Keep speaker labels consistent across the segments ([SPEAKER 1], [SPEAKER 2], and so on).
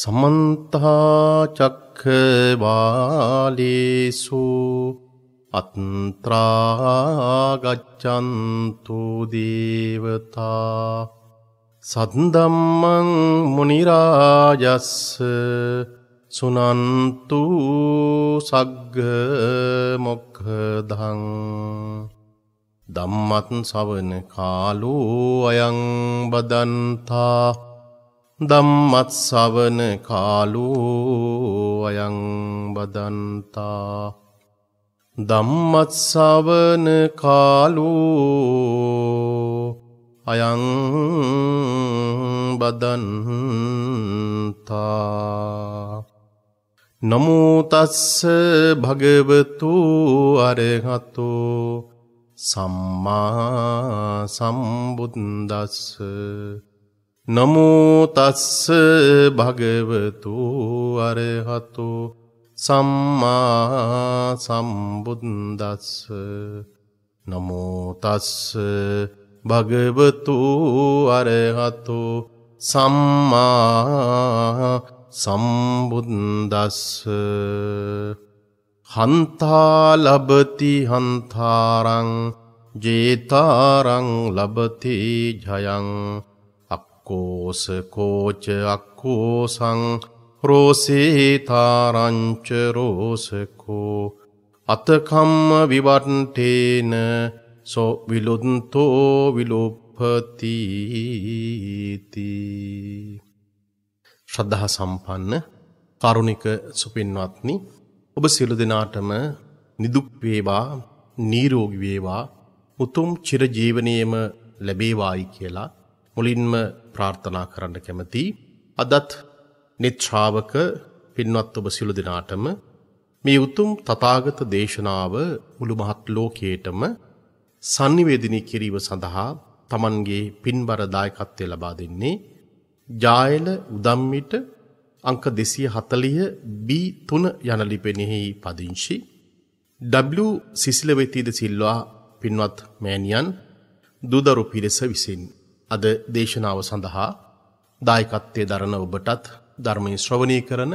[SPEAKER 1] සමන්ත චක්කවාලේසු අත්‍රා ගච්ඡන්තු දේවතා සද්දම්මං මුනි රාජස් සුනන්තු සග්ග මොක්ඛදං ධම්මත් සවන කාලෝ අයං බදන්තා ධම්මත් සවන කාලෝ අයං බදන්තා ධම්මත් සවන කාලෝ අයං බදන්තා නමෝ තස්ස භගවතු අරහතෝ සම්මා සම්බුද්දස්ස නමෝ තස්ස භගවතු අරහතෝ සම්මා සම්බුද්දස්ස නමෝ තස්ස භගවතු අරහතෝ සම්මා සම්බුද්දස්ස හන්තා ලබති හන්තාරං ජේතාරං ලබති ජයං අක්කෝස කෝච අක්කෝසං රෝසේතාරංච රෝසකෝ අතකම්ම විවට්ටේන සො විලුද්තෝ විලුප්පතීති ශ්‍රද්ධහ සම්පන්න කරුණික සුපින්වත්නි ඔබ සියලු දෙනාටම නිදුක් වේවා නිරෝගී වේවා උතුම් චිරජීවනයේම ලැබේවායි කියලා මුලින්ම ප්‍රාර්ථනා කරන්න කැමති. අදත් නිත්ශ්‍රාවක පින්වත් ඔබ සිළු දෙනාටම මේ උතුම් තථාගත දේශනාව මුළු මහත් ලෝකයේටම sannivedini කිරීම සඳහා Tamanගේ පින්බර දායකත්වය ලබා දෙන්නේ ජායල උදම්මිට අංක 240 B3 යන ලිපිනෙහි පදිංචි W සිසිලවේතිද සිල්වා පින්වත් මෑණියන් දුදරු පිරිස විසිනි අද දේශනාව සඳහා දායකත්වයේ දරන ඔබටත් ධර්මයේ ශ්‍රවණය කරන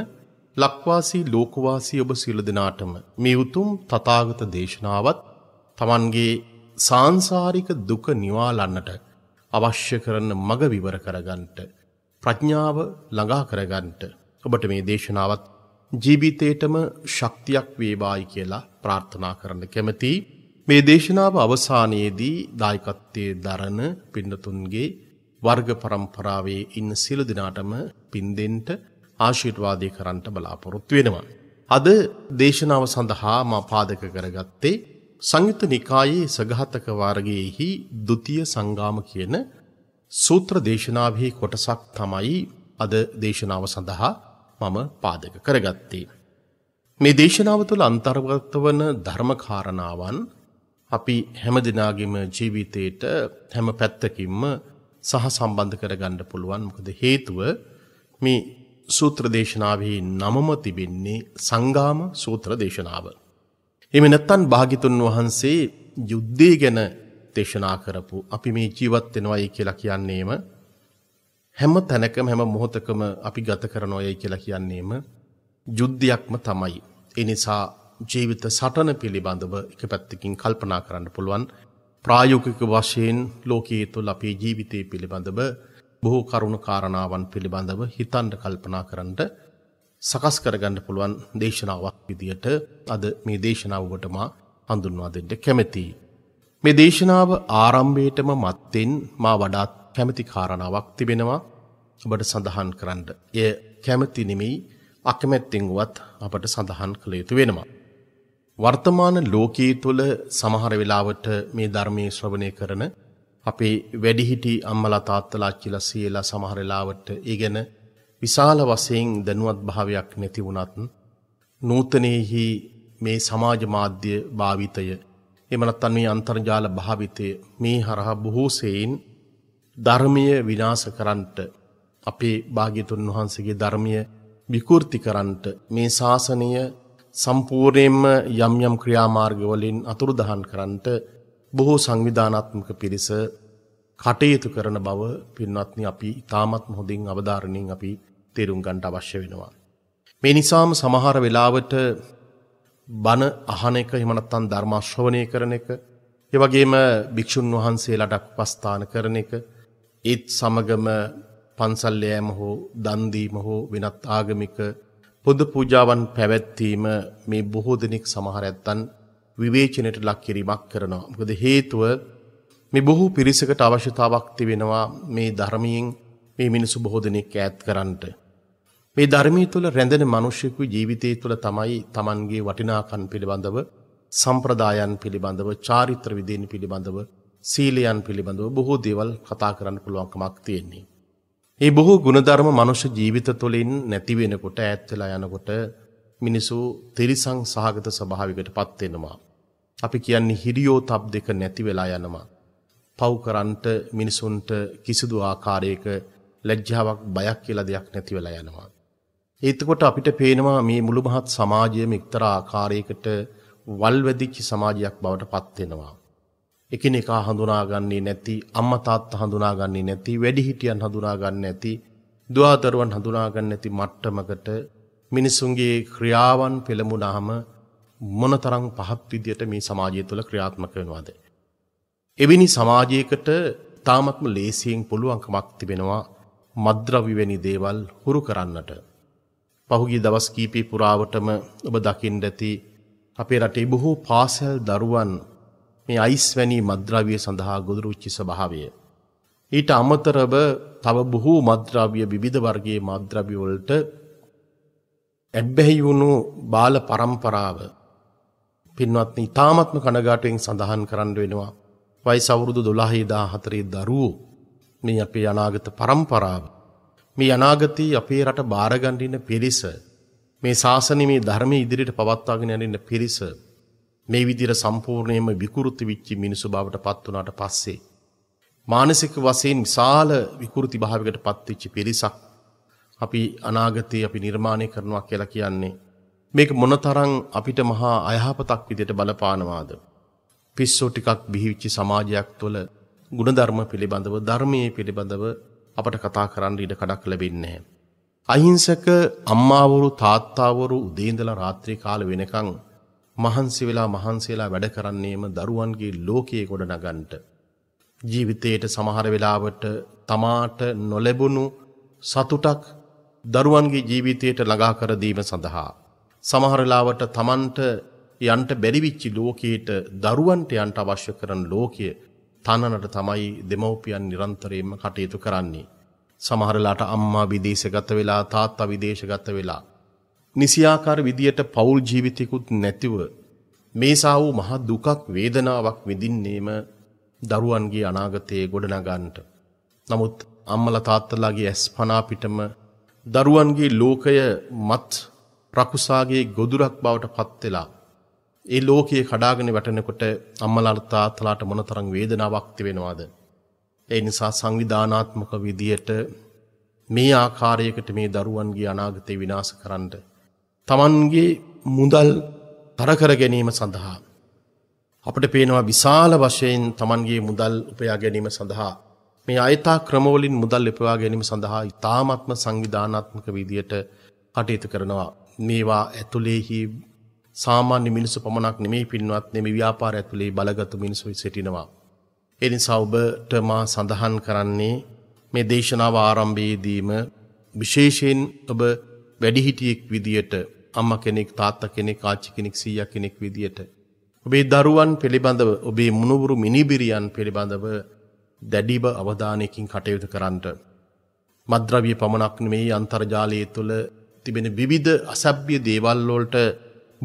[SPEAKER 1] ලක්වාසී ලෝකවාසී ඔබ සියලු දෙනාටම මේ උතුම් තථාගත දේශනාවත් Tamanගේ සාංශාරික දුක නිවාලන්නට අවශ්‍ය කරන මඟ විවර කරගන්නට ප්‍රඥාව ළඟා කරගන්නට ඔබට මේ දේශනාවත් ජීවිතේටම ශක්තියක් වේවායි කියලා ප්‍රාර්ථනා කරන්න කැමතියි මේ දේශනාව අවසානයේදී දායකත්වයේ දරන පින්නතුන්ගේ වර්ග પરම්පරාවේ ඉන්න සියලු දෙනාටම පින් දෙන්න ආශිර්වාදේ කරන්නට බලාපොරොත්තු වෙනවා. අද දේශනාව සඳහා මා පාදක කරගත්තේ සංයුත නිකායේ සඝාතක වර්ගයේහි ဒုတိ ය සංගාම කියන සූත්‍ර දේශනාවෙහි කොටසක් තමයි අද දේශනාව සඳහා මම පාදක කරගත්තේ. මේ දේශනාව තුළ අන්තර්ගත වන ධර්ම කාරණාවන් අපි හැම දෙනාගේම ජීවිතේට හැම පැත්තකින්ම සහ සම්බන්ධ කරගන්න පුළුවන් මොකද හේතුව මේ සූත්‍ර දේශනාවෙහි නමම තිබෙන්නේ සංගාම සූත්‍ර දේශනාව. එමෙ නැත්තන් භාගිතුන් වහන්සේ යුද්ධය ගැන දේශනා කරපු අපි මේ ජීවත් වෙනවයි කියලා කියන්නේම හැම තැනකම හැම මොහොතකම අපි ගත කරනවයි කියලා කියන්නේම යුද්ධයක්ම තමයි. ඒ නිසා ජීවිත සටන පිළිබඳව එක පැත්තකින් කල්පනා කරන්න පුළුවන් ප්‍රායෝගික වශයෙන් ලෝකයේ තුළ අපේ ජීවිතය පිළිබඳව බොහෝ කරුණු කාරණාවන් පිළිබඳව හිතන්ඩ කල්පනා කරන්නට සකස් කරගන්න පුළුවන් දේශනාවක් විදියට අද මේ දේශනාවකටමා හඳුන්වා දෙන්න කැමැති. මේ දේශනාව ආරම්භයටම මත්තෙන් මා වඩාත් කැමති කාරණාවක් තිබෙනවා ඔබට සඳහන් කරන්න. එය කැමති නෙමෙයි අකමැත්තෙන්ුවත් අපට සඳහන් කළ යුතු වෙනවා. වර්තමාන ලෝකයේ තුල සමහර වෙලාවට මේ ධර්මයේ ශ්‍රවණය කරන අපේ වැඩිහිටි අම්මලා තාත්තලා කියලා සීලා සමහර වෙලාවට ඉගෙන විශාල වශයෙන් දැනුවත් භාවයක් නැති වුණත් නූතනෙහි මේ සමාජ මාධ්‍ය භාවිතය එහෙම නැත්නම් මේ අන්තර්ජාල භාවිතය මේ හරහා බොහෝ සෙයින් ධර්මය විනාශ කරන්නට අපේ භාග්‍යතුන් වහන්සේගේ ධර්මය විකෘති කරන්නට මේ ශාසනය සම්පූර්ණයෙන්ම යම් යම් ක්‍රියාමාර්ගවලින් අතුරුදහන් කරන්නට බොහෝ සංවිධානාත්මක පිරිස කටයුතු කරන බව පින්වත්නි අපි ඉතාමත් හොඳින් අවධාරණයෙන් අපි තේරුම් ගන්නට අවශ්‍ය වෙනවා. මේ නිසාම සමහර වෙලාවට බණ අහන එක එහෙම නැත්නම් ධර්ම ශ්‍රවණය කරන එක ඒ වගේම භික්ෂුන් වහන්සේලාට උපස්ථාන කරන එක ඒත් සමගම පන්සල් යෑම හෝ දන් දීම හෝ වෙනත් ආගමික පොද පූජාවන් පැවැත්වීම මේ බොහෝ දෙනෙක් සමහර ඇත්තන් විවේචනයට ලක්කිරීමක් කරනවා. මොකද හේතුව මේ බොහෝ පිරිසකට අවශ්‍යතාවක් තිබෙනවා මේ ධර්මයෙන් මේ මිනිසු බොහෝ දෙනෙක් ඈත් කරන්නට. මේ ධර්මයේ තුල රැඳෙන මිනිසෙකු ජීවිතය තුළ තමයි Tamanගේ වටිනාකම් පිළිබඳව, සම්ප්‍රදායන් පිළිබඳව, චාරිත්‍ර විදීන් පිළිබඳව, සීලයන් පිළිබඳව බොහෝ දේවල් කතා කරන්න පුළුවන්කමක් තියෙන්නේ. ඒ බොහෝ ගුණධර්ම මනුෂ්‍ය ජීවිත තුළින් නැති වෙනකොට ඈත් වෙලා යනකොට මිනිසු තිරිසං සහගත ස්වභාවයකටපත් වෙනවා. අපි කියන්නේ හිරියෝ තබ් දෙක නැති වෙලා යනවා. පව් කරන්ට මිනිසුන්ට කිසිදු ආකාරයක ලැජ්ජාවක් බයක් කියලා දෙයක් නැති වෙලා යනවා. ඒතකොට අපිට පේනවා මේ මුළු මහත් සමාජයම එක්තරා ආකාරයකට වල්වැදිච්ච සමාජයක් බවට පත් වෙනවා. එකිනෙකා හඳුනාගන්නේ නැති අම්මා තාත්තා හඳුනාගන්නේ නැති වැඩිහිටියන් හඳුනාගන්නේ නැති දුවදරුවන් හඳුනාගන්නේ නැති මට්ටමකට මිනිසුන්ගේ ක්‍රියාවන් පෙළඹුණාම මොනතරම් පහත් විදියට මේ සමාජය තුළ ක්‍රියාත්මක වෙනවද එවැනි සමාජයකට තාමත්ම ලේසියෙන් පුළුවන්කමක් තිබෙනවා මද්ද්‍රව්‍යවැනි දේවල් හුරු කරන්නට පහුගිය දවස් කීපී පුරාවටම ඔබ දකින්න ඇති අපේ රටේ බොහෝ පාසල් දරුවන් මේ අයිස් වැනි මද්‍රව්‍ය සඳහා ගොදුරුච්චි ස්වභාවය. ඊට අමතරව තව බොහෝ මද්‍රව්‍ය විවිධ වර්ගයේ මද්‍රව්‍ය වලට ඇබ්බැහි වුණු බාල પરම්පරාව පින්වත්නි තාමත්ම කනගාටුවෙන් සඳහන් කරන්න වෙනවා. වයස අවුරුදු 12014 දරුවෝ මේ අපේ අනාගත પરම්පරාව මේ අනාගතයේ අපේ රට බාරගන්න පිරිස මේ ශාසනීය ධර්මයේ ඉදිරියට පවත්වාගෙන යන පිරිස මේ විදිහට සම්පූර්ණයෙන්ම විකෘති වෙච්ච මිනිසු බවට පත් වුණාට පස්සේ මානසික වශයෙන් විශාල විකෘති භාවයකට පත් වෙච්ච පිරිසක් අපි අනාගතේ අපි නිර්මාණය කරනවා කියලා කියන්නේ මේක මොනතරම් අපිට මහා අයහපතක් විදිහට බලපානවාද පිස්සෝ ටිකක් බිහිවිච්ච සමාජයක් තුළ ගුණධර්ම පිළිබඳව ධර්මයේ පිළිබඳව අපට කතා කරන්න ඉඩ කඩක් ලැබෙන්නේ නැහැ. අහිංසක අම්මාවරු තාත්තාවරු උදේ ඉඳලා රාත්‍රී කාල වෙනකන් මහන්සි වෙලා මහන්සියලා වැඩ කරන්නේම දරුවන්ගේ ලෝකයේ ගොඩනගන්නට. ජීවිතයේට සමහර වෙලාවට තමාට නොලැබුණු සතුටක් දරුවන්ගේ ජීවිතයට ළඟා කර දීම සඳහා සමහර වෙලාවට තමන්ට යන්ට බැරිවිච්චි ලෝකයට දරුවන්ට යන්ට අවශ්‍ය කරන ලෝකය තනනට තමයි දෙමව්පියන් නිරන්තරයෙන්ම කටයුතු කරන්නේ. සමහරලාට අම්මා විදේශගත වෙලා තාත්තා විදේශගත වෙලා නිසියාකාර විදියට පෞල් ජීවිතයකුත් නැතිව මේසා වූ මහ දුකක් වේදනාවක් විඳින්නේම දරුවන්ගේ අනාගතයේ ගොඩනගන්නට. නමුත් අම්මලා තාත්තලාගේ ඇස් පනා පිටම දරුවන්ගේ ලෝකය මත් රකුසාගේ ගොදුරක් බවට පත් වෙලා ඒ ලෝකයේ කඩාගෙන වැටෙනකොට අම්මලාට තාත්තලාට මොනතරම් වේදනාවක් තිබෙනවද ඒ නිසා සංවිධානාත්මක විදියට මේ ආකාරයකට මේ දරුවන්ගේ අනාගතය විනාශ කරන්න තමන්ගේ මුදල් තරකර ගැනීම සඳහා. අපට පේනවා විශාල වශයෙන් තමන්ගේ මුදල් උපයා ගැනීම සඳහා. මේ අයතා ක්‍රමෝලින් මුදල් එපවා ගැනීම සඳහා ඉතාමත්ම සංවිධානත්මක විදියට කටයුතු කරනවා. මේවා ඇතුළේහි සාමාන්‍ය මිනිසු පමණක් නෙමේ පින්වත් නෙම ව්‍යාපාර ඇතුළේ බලගතු මිනිසුයි සිටිනවා. එනිසා ඔබට මා සඳහන් කරන්නේ මේ දේශනාව ආරම්භයේදීම විශේෂයෙන් ඔබ වැඩිහිටියෙක් විදියට අම්ම කෙනෙක් තාත්තා කෙනෙක් ආච්චි කෙනෙක් සීයා කෙනෙක් විදියට ඔබේ දරුවන් පිළිබඳව ඔබේ මුණුබුරු මිනිබිරියන් පිළිබඳව දැඩිව අවධානයකින් කටයුතු කරන්නට. මද්‍රවිය පමණක් නෙමේ අන්තර්ජාලය තුළ තිබෙන විවිධ අසභ්‍ය දේවල්වොල්ට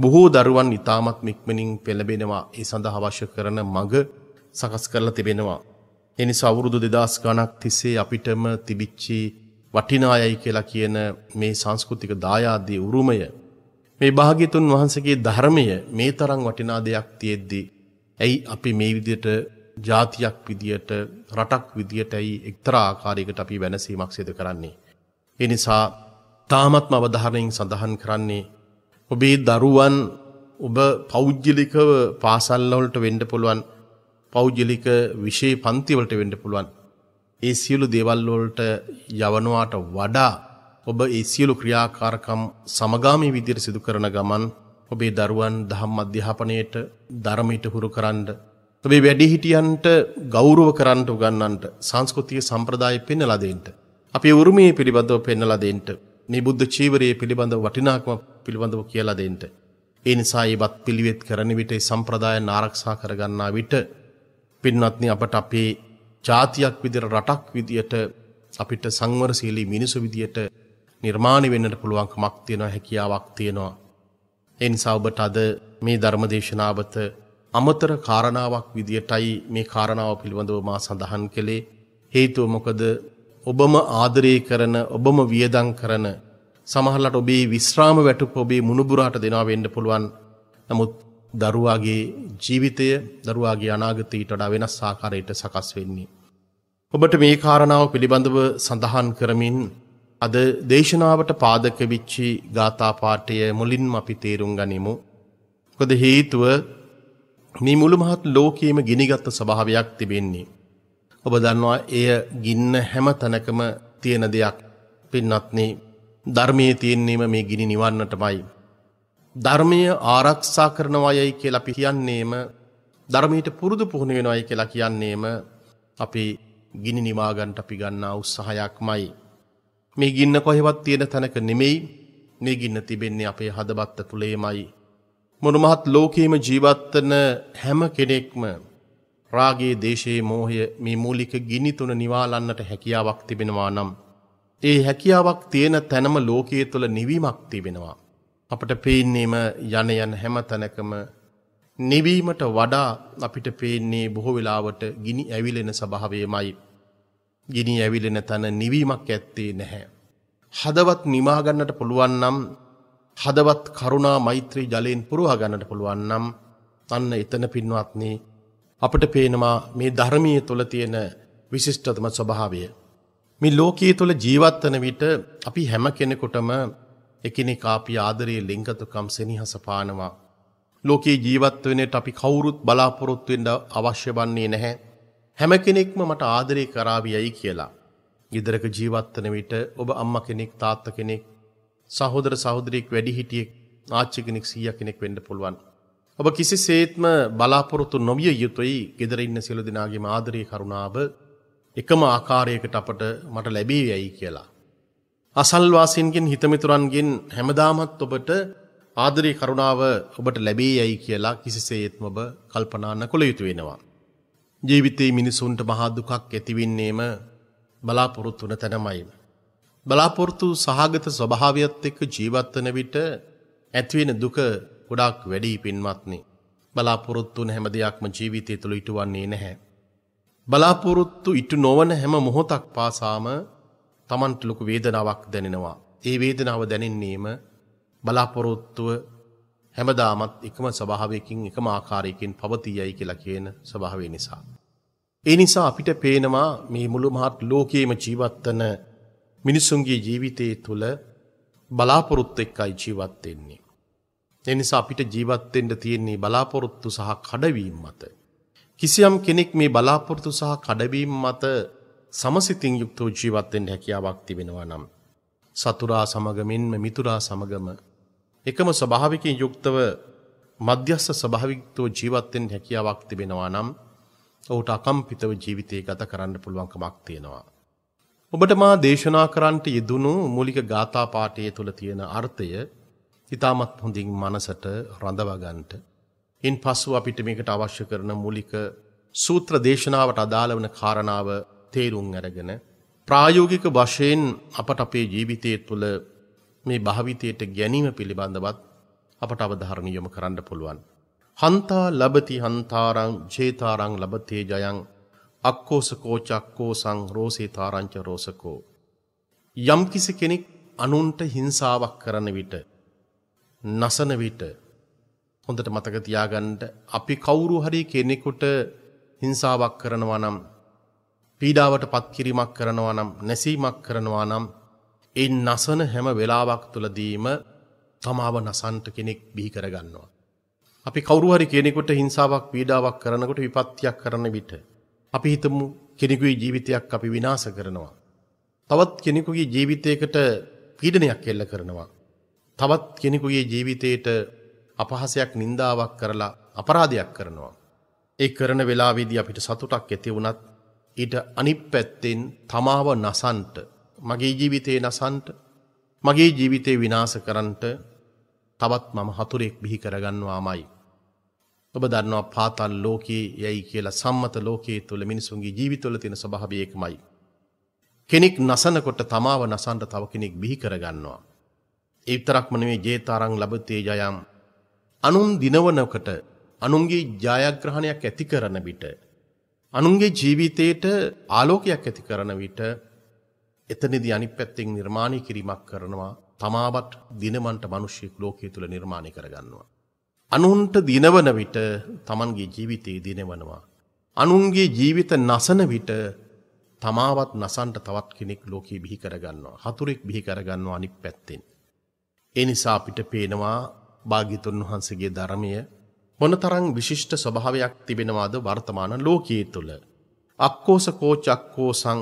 [SPEAKER 1] බොහෝ දරුවන් ඉතාමත් මික්මනින් පෙළබෙනවා ඒ සඳහා අවශ්‍ය කරන මඟ සකස් කරලා තිබෙනවා. එනි සවුරුදු දෙදස් ගණක් තිස්සේ අපිටම තිබිච්චි වටිනායයි කියලා කියන මේ සංස්කෘතික දායාදී උරුමය මේ භාග්‍යතුන් වහන්සේගේ ධර්මය මේ තරම් වටිනා දෙයක් තියෙද්දී ඇයි අපි මේ විදිහට ජාතියක් විදියට රටක් විදියට ඇයි එක්තරා ආකාරයකට අපි වෙනසීමක් සිදු කරන්නේ. ඒ නිසා තාමත්ම අවධානයෙන් සඳහන් කරන්නේ ඔබේ දරුවන් ඔබ පෞද්ගලිකව පාසල් වලට වෙන්න පුළුවන් පෞද්ගලික විෂය පන්ති වලට වෙන්න පුළුවන් ඒ සියලු දේවල් වලට යවනවාට වඩා ඔබ ඒ සියලු ක්‍රියාකාරකම් සමගාමී විදිහට සිදු කරන ගමන් ඔබේ දරුවන් ධම්ම අධ්‍යාපනයට ධර්මයට හුරු කරන්න ඔබේ වැඩිහිටියන්ට ගෞරව කරන්න උගන්වන්නට සංස්කෘතික සම්ප්‍රදාය පෙන්වලා දෙන්න. අපේ උරුමයේ පිළිබඳව පෙන්වලා දෙන්න. මේ බුද්ධ චීවරයේ පිළිබඳ වටිනාකම පිළිබඳව කියලා දෙන්න. ඒ නිසා ඒවත් පිළිවෙත් කරන විට ඒ සම්ප්‍රදායන් ආරක්ෂා කරගන්නා විට පින්වත්නි අපට අපේ ජාතියක් විදියට රටක් විදියට අපිට සංවරශීලී මිනිසු විදියට නිර්මාණි වෙන්නට පුළුවන්කමක් තියෙනවා හැකියාවක් තියෙනවා. එනිසා ඔබට අද මේ ධර්මදේශනාවත අමතර කාරණාවක් විදියටයි මේ කාරණාව පිළිබඳව මා සඳහන් කළේ හේතුව මොකද ඔබම ආදරය කරන ඔබම වියදං කරන සමහරලට ඔබේ විශ්‍රාම වැටුප ඔබේ මුණුබුරාට දෙනවා වෙන්න පුළුවන්. නමුත් දරුවාගේ ජීවිතය දරුවාගේ අනාගතයට වඩා වෙනස් ආකාරයට සකස් වෙන්නේ. ඔබට මේ කාරණාව පිළිබඳව සඳහන් කරමින් අද දේශනාවට පාදක විච්චි ගාථා පාඨය මුලින්ම අපි තේරුම් ගනිමු. මොකද හේතුව මේ මුළු මහත් ලෝකයේම ගිනිගත් ස්වභාවයක් තිබෙන්නේ. ඔබ දන්නවා එය ගින්න හැම තැනකම තියෙන දෙයක්. පින්වත්නි ධර්මයේ තියෙන්නේම මේ ගිනි නිවන්නටමයි. ධර්මය ආරක්ෂා කරනවායයි කියලා අපි කියන්නේම ධර්මයට පුරුදු පුහුණු වෙනවායි කියලා කියන්නේම අපි ගිනි නිවා ගන්නට අපි ගන්නා උත්සාහයක්මයි. මේ ගින්න කොහෙවත් තියෙන තැනක නෙමෙයි මේ ගින්න තිබෙන්නේ අපේ හදබත්ත තුළේමයි. මොනුමහත් ලෝකීම ජීවත්වන හැම කෙනෙක්ම රාගේ දේශයේ මෝහය මේ මූලික ගිනිතුන නිවාලන්නට හැකියාවක් තිබෙනවා නම්. ඒ හැකියාවක් තියෙන තැනම ලෝකයේ තුළ නිවීමක් තිබෙනවා. අපට පේන්නේම යන යන හැම තැනකම නිවීමට වඩා අපිට පේන්නේ බොහෝ වෙලාවට ගිනි ඇවිලෙන සභාවයමයි. ගිනි ඇවිලෙන තන නිවීමක් ඇත්තේ නැහැ. හදවත් නිමාගන්නට පුළුවන් නම් හදවත් කරුණා මෛත්‍රී ජලයෙන් පුරවා ගන්නට පුළුවන් නම් අන්න එතන පින්වත්නි අපට පේනවා මේ ධර්මයේ තුල තියෙන විශිෂ්ටතම ස්වභාවය. මේ ලෝකයේ තුල ජීවත් වන විට අපි හැම කෙනෙකුටම එකිනෙකා අපි ආදරයේ ලිංගතුකම් සෙනෙහස පානවා. ලෝකයේ ජීවත් වෙන්නට අපි කවුරුත් බලාපොරොත්තු වෙන්න අවශ්‍ය වන්නේ නැහැ. හැම කෙනෙක්ම මට ආදරේ කරාවියයි කියලා. ගෙදරක ජීවත්වන විට ඔබ අම්ම කෙනෙක් තාත්ත කෙනෙක් සහෝදර සහෝදරයෙක් වැඩිහිටියෙක් ආච්චි කෙනෙක් සීයා කෙනෙක් වෙන්න පුළුවන්. ඔබ කිසිසේත්ම බලාපොරොත්තු නොවිය යුතුයි ගෙදර ඉන්න සියලු දෙනාගේ ආදරේ කරුණාව එකම ආකාරයකට අපට මට ලැබී යයි කියලා. අසල්වාසින්ගෙන් හිතමිතුරන්ගෙන් හැමදාමත් ඔබට ආදරේ කරුණාව ඔබට ලැබේ යයි කියලා කිසිසේත්ම ඔබ කල්පනා නොකළ යුතු වෙනවා. ජීවිතයේ මිනිසුන්ට මහා දුකක් ඇතිවෙන්නේම බලාපොරොත්තු වන තැනමයි. බලාපොරොත්තු සහගත ස්වභාවයත් එක්ක ජීවත්වන විට ඇතිවෙන දුක ගොඩක් වැඩී පින්වත්නි. බලාපොරොත්තුන හැම දෙයක්ම ජීවිතය තුළ ඉටුවන්නේ නැහැ. බලාපොරොත්තු ඉටු නොවන හැම මොහොතක් පාසාම තමන්ට ලොකු වේදනාවක් දැනෙනවා. ඒ වේදනාව දැනෙන්නේම බලාපොරොත්තුව හැමදාමත් එකම ස්වභාවයකින් එකම ආකාරයකින් පවතී යයි කියලා කියන ස්වභාවය නිසා. ඒ නිසා අපිට පේනවා මේ මුළු මහත් ලෝකයේම ජීවත් වන මිනිසුන්ගේ ජීවිතයේ තුල බලාපොරොත්තු එක්කයි ජීවත් වෙන්නේ. ඒ නිසා අපිට ජීවත් වෙන්න තියෙන්නේ බලාපොරොත්තු සහ කඩවීම මත. කිසියම් කෙනෙක් මේ බලාපොරොත්තු සහ කඩවීම මත සමසිතින් යුක්තව ජීවත් වෙන්න හැකියාවක් තිබෙනවා නම් සතුරා සමග මෙන්ම මිතුරා සමගම එකම ස්වභාවිකයෙන් යුක්තව මධ්‍යස්ස ස්වභාවිකව ජීවත් වෙන්න හැකියාවක් තිබෙනවා නම් ඔහුට අකම්පිතව ජීවිතය ගත කරන්න පුළුවන්කමක් තියෙනවා. ඔබට මා දේශනා කරන්නට යෙදුණු මූලික ගාථා පාඨය තුල තියෙන අර්ථය ඉතාමත් හොඳින් මනසට රඳවා ගන්නට. ඉන්පසු අපිට මේකට අවශ්‍ය කරන මූලික සූත්‍ර දේශනාවට අදාළ වන කාරණාව තේරුම් අරගෙන ප්‍රායෝගික වශයෙන් අපට අපේ ජීවිතය තුළ මේ භාවිතයට ගැනීම පිළිබඳවත් අපට අවධාරණ යොමු කරන්න පුළුවන්. හන්තා ලබති හන්තාරං ජේතාරං ලබතේ ජයං අක්කෝසකෝ චක්කෝසං රෝසේතාරංච රෝසකෝ. යම්කිසි කෙනෙක් අනුන්ට හිංසාවක් කරන විට නසන විට හොඳට මතක තියාගන්න අපි කවුරු හරි කෙනෙකුට හිංසාවක් කරනවා නම් පීඩාවට පත්කිරීමක් කරනවා නම් නැසීමක් කරනවා නම් ඒ නසන හැම වෙලාවක් තුළදීම තමාව නසන්ට කෙනෙක් බිහි කරගන්නවා. අපි කවරුහරි කෙනෙකුට හිංසාවක් පීඩාවක් කරනකොට විපත්තියක් කරන විට. අපි හිතමු කෙනෙකුයි ජීවිතයක් අපි විනාස කරනවා. තවත් කෙනෙකුගේ ජීවිතයකට පීඩනයක් එල්ල කරනවා. තවත් කෙනෙකුගේ ජීවිතයට අපහසයක් නින්දාවක් කරලා අපරාධයක් කරනවා. ඒ කරන වෙලාවේදී අපිට සතුටක් ඇති වුණත් ඊට අනිත් පැත්තෙන් තමාව නසන්ට මගේ ජීවිතේ නසන්ට මගේ ජීවිතේ විනාස කරන්නට තවත් මම හතුරෙක් බිහි කරගන්නවාමයි. ඔබ දන්නවා පාතල් ලෝකයේ යැයි කියලා සම්මත ලෝකයේ තුළ මිනිසුන්ගේ ජීවිතොල තින ස්භාවයෙක්මයි. කෙනෙක් නසනකොට තමාව නසන්ට තව කෙනෙක් බිහි කරගන්නවා. ඒතරක්ම නෙවේ ජේතාරං ලබතේ ජයම් අනුන් දිනවනකට අනුන්ගේ ජයග්‍රහණයක් ඇති කරන විට. අනුන්ගේ ජීවිතයට ආලෝකයක් ඇති කරන විට එතනදි අනිත් පැත්තෙන් නිර්මාණය කිරීමක් කරනවා තමාවත් දිනමන්ට මිනිස්සෙක් ලෝකයේ තුල නිර්මාණය කරගන්නවා. අනුන්ට දිනවන විට තමන්ගේ ජීවිතේ දිනවනවා. අනුන්ගේ ජීවිත නසන විට තමාවත් නසන්ට තවත් කෙනෙක් ලෝකයේ බිහි කරගන්නවා. හතුරෙක් බිහි කරගන්නවා අනිත් පැත්තෙන්. ඒ නිසා අපිට පේනවා භාග්‍යතුන් වහන්සේගේ ධර්මය මොනතරම් විශිෂ්ට ස්වභාවයක් තිබෙනවාද වර්තමාන ලෝකයේ තුල. අක්කෝස කෝචක්කෝ සං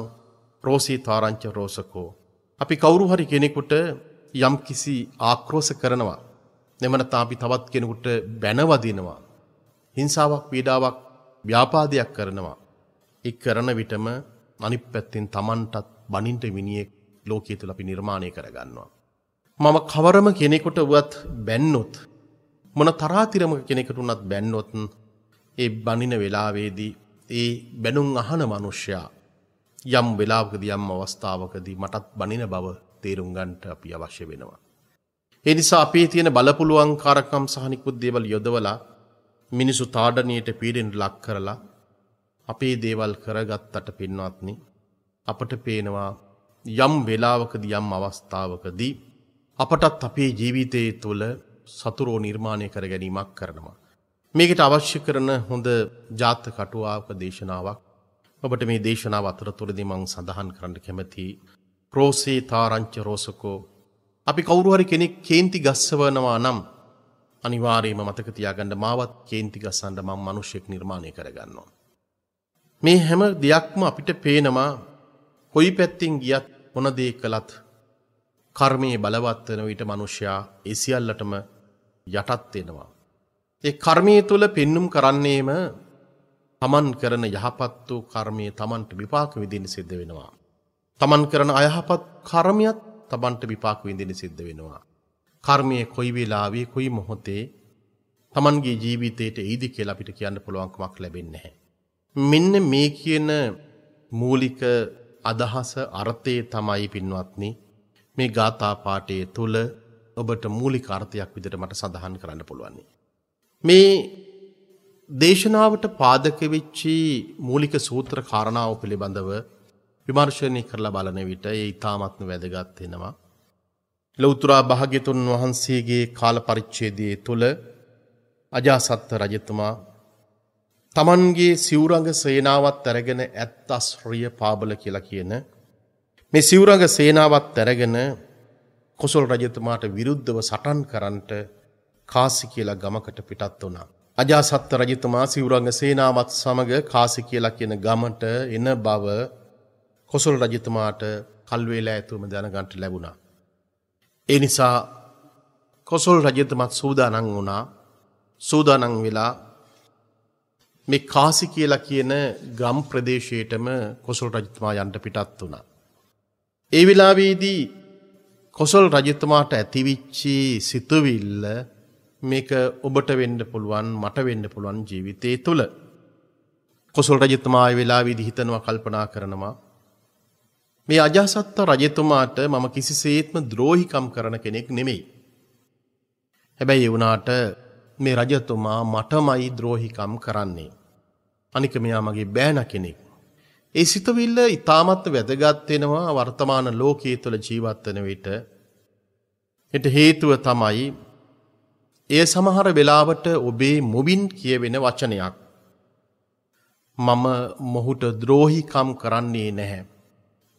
[SPEAKER 1] රෝසී තාරංච රෝසකෝ. අපි කවුරු හරි කෙනෙකුට යම් කිසි ආක්‍රෝෂ කරනවා. නැමනතා අපි තවත් කෙනෙකුට බැනවදිනවා. හිංසාවක් පීඩාවක් ව්‍යාපාදයක් කරනවා. එක් කරන විටම අනිත් පැත්තෙන් Tamanටත් බනින්ට මිනිහෙක් ලෝකයේ තුල අපි නිර්මාණය කරගන්නවා. මම කවරම කෙනෙකුට වුවත් බැන්නොත් මොන තරාතිරම කෙනෙකුට වුණත් බැන්නොත් ඒ බනින වෙලාවේදී ඒ බැනුම් අහන මිනිසයා යම් වෙලාවකද යම් අවස්ථාවකදී මටත් බනින බව තේරුම් ගන්ට අපි අවශ්‍ය වෙනවා. එනිසා අපේ තියෙන බලපුළුවන් කාරකම් සහනිකුත් දේවල් යොදවලා මිනිසු තාඩනයට පීඩෙන් ලක් කරලා අපේ දේවල් කරගත්තට පෙන්වත්නි අපට පේනවා යම් වෙලාවකද යම් අවස්ථාවකදී අපටත් අපේ ජීවිතයේ තුළ සතුරෝ නිර්මාණය කර ගැනීමක් කරනවා. මේකට අවශ්‍ය කරන හොඳ ජාත කටුවාවක දේශනාවක් ඔබට මේ දේශනාව අතරතුරදී මං සඳහන් කරන්න කැමති රෝසේ තාරංච රෝසකෝ අපි කවුරු හරි කෙනෙක් කේන්ති ගස්සවනවා නම් අනිවාර්යයෙන්ම මතක තියාගන්න මාවත් කේන්ති ගස්සන්න මම මිනිසෙක් නිර්මාණය කරගන්නවා මේ හැම දෙයක්ම අපිට පේනවා කොයි පැත්තෙන් ගියත් මොන දේ කළත් කර්මයේ බලවත් වෙන විට මිනිසයා ඒ සියල්ලටම යටත් වෙනවා ඒ කර්මයේ තුල පෙන්눔 කරන්නේම තමන් කරන යහපත් වූ කර්මය තමන්ට විපාක විදින්න සිද්ධ වෙනවා. තමන් කරන අයහපත් කර්මයත් තමන්ට විපාක විඳින්න සිද්ධ වෙනවා. කර්මය කොයි වෙලාවේ කොයි මොහොතේ තමන්ගේ ජීවිතයට ඊදි කියලා අපිට කියන්න පුළුවන්කමක් ලැබෙන්නේ නැහැ. මෙන්න මේ කියන මූලික අදහස අර්ථයේ තමයි පින්වත්නි මේ ගාථා පාඨයේ තුල ඔබට මූලික අර්ථයක් විදිහට මට සඳහන් කරන්න පුළුවන්. මේ දේශනාවට පාදක වෙච්චි මූලික සූත්‍ර කාරණාව පිළිබඳව විමර්ශනය කරලා බලන විට ඒ ඉතාමත්ම වැදගත් වෙනවා. ලෞතුරා භාග්‍යතුන් වහන්සේගේ කාල පරිච්ඡේදයේ තුල අජාසත් රජතුමා තමන්ගේ සිවුරඟ සේනාවත් අරගෙන ඇත් අස්රිය පාබල කියලා කියන මේ සිවුරඟ සේනාවත් අරගෙන කොසල් රජතුමාට විරුද්ධව සටන් කරන්නට කාසි කියලා ගමකට පිටත් වුණා. අජාසත්ත රජතුමා සිවුරංග සේනාවත් සමග කාසි කියලා කියන ගමට එන බව කොසල් රජතුමාට කල්වේලා ඇතුවම දැනගන්ට ලැබුණා. ඒ නිසා කොසල් රජතුමත් සූදානං වුණා සූදානං වෙලා මේ කාසි කියලා කියන ගම් ප්‍රදේශයටම කොසල් රජතුමා යන්ට පිටත් වුණා. ඒ වෙලාවේදී කොසල් රජතුමාට ඇතිවිච්චි සිතුවිල්ල මේක ඔබට වෙන්න පුළුවන් මට වෙන්න පුළුවන් ජීවිතය තුළ. කොසල් රජතුමායි වෙලා විදිහිතනවා කල්පනා කරනවා. මේ අජාසත්ත රජතුමාට මම කිසිසේත්ම ද්‍රෝහිකම් කරන කෙනෙක් නෙමෙයි. හැබැයි වුණාට මේ රජතුමා මටමයි ද්‍රෝහිකම් කරන්නේ. අනික මෙයා මගේ බෑන කෙනෙක්. ඒ සිතවිල්ල ඉතාමත් වැදගත්වෙනවා වර්තමාන ලෝකයේ තුළ ජීවත්වන විට. එට හේතුව තමයි එය සමහර වෙලාවට ඔබේ මුබින් කියවෙන වචනයක්. මම මොහුට ද්‍රෝහිකම් කරන්නේ නැහැ.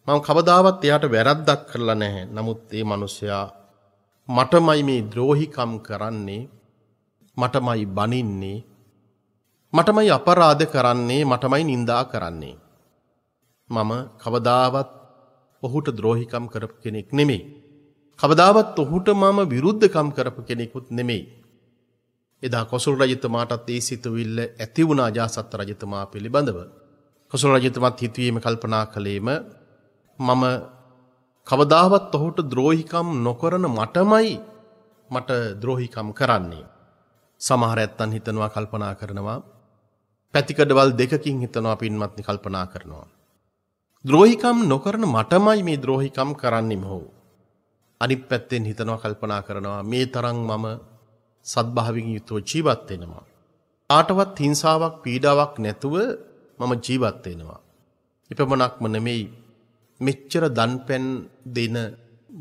[SPEAKER 1] මං කවදාවත් එයාට වැරද්දක් කරලා නැහැ නමුත් ඒ මනුස්සයා මටමයි මේ ද්‍රෝහිකම් කරන්නේ මටමයි බනින්නේ මටමයි අපරාධ කරන්නේ මටමයි නින්දා කරන්නේ. මම කවදාවත් ඔහුට ද්‍රෝහිකම් කරපු කෙනෙක් නෙමෙයි. කවදාවත් ඔහුට මම විරුද්ධකම් කරපු කෙනෙකුත් නෙමෙයි. එදා කොසල් රජතුමාටත් ඒ සිතුවිල්ල ඇති වුණා ජාසත් රජතුමා පිළිබඳව. කොසල් රජතුමත් හිතුවීම කල්පනා කළේම මම කවදාවත් ඔහුට ද්‍රෝහිකම් නොකරන මටමයි මට ද්‍රෝහිකම් කරන්නේ. සමහර ඇත්තන් හිතනවා කල්පනා කරනවා පැතිකඩවල් දෙකකින් හිතනවා පින්මත්නි කල්පනා කරනවා. ද්‍රෝහිකම් නොකරන මටමයි මේ ද්‍රෝහිකම් කරන්නෙම හෝ. අනිත් පැත්තෙන් හිතනවා කල්පනා කරනවා මේ තරම් මම සත්භාවකින් යුතුව ජීවත් වෙනවා. කාටවත් හිංසාවක් පීඩාවක් නැතුව මම ජීවත් වෙනවා. එපමණක්ම නෙමෙයි මෙච්චර දන්පැන් දෙන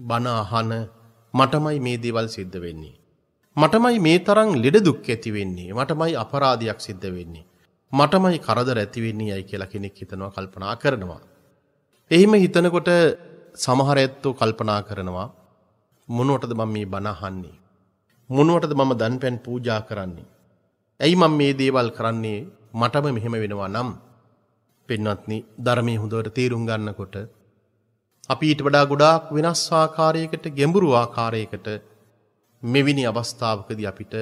[SPEAKER 1] බණ අහන මටමයි මේ දේවල් සිද්ධ වෙන්නේ. මටමයි මේ තරම් ලෙඩ දුක් ඇති වෙන්නේ. මටමයි අපරාධයක් සිද්ධ වෙන්නේ. මටමයි කරදර ඇති වෙන්නේ යයි කියලා කෙනෙක් හිතනවා කල්පනා කරනවා. එහිම හිතනකොට සමහර ඇත්තෝ කල්පනා කරනවා මොනවටද මම මේ බණ අහන්නේ? මොනුවටද මම දන්පැන් පූජා කරන්නේ. ඇයි මං මේ දේවල් කරන්නේ මටම මෙහෙම වෙනවා නම්. පෙන්නත්නි ධර්මය හොඳවට තේරුම් ගන්නකොට. අපි ඊට වඩා ගොඩාක් වෙනස් ආකාරයකට ගැඹුරු ආකාරයකට මෙවිනි අවස්ථාවකද අපිට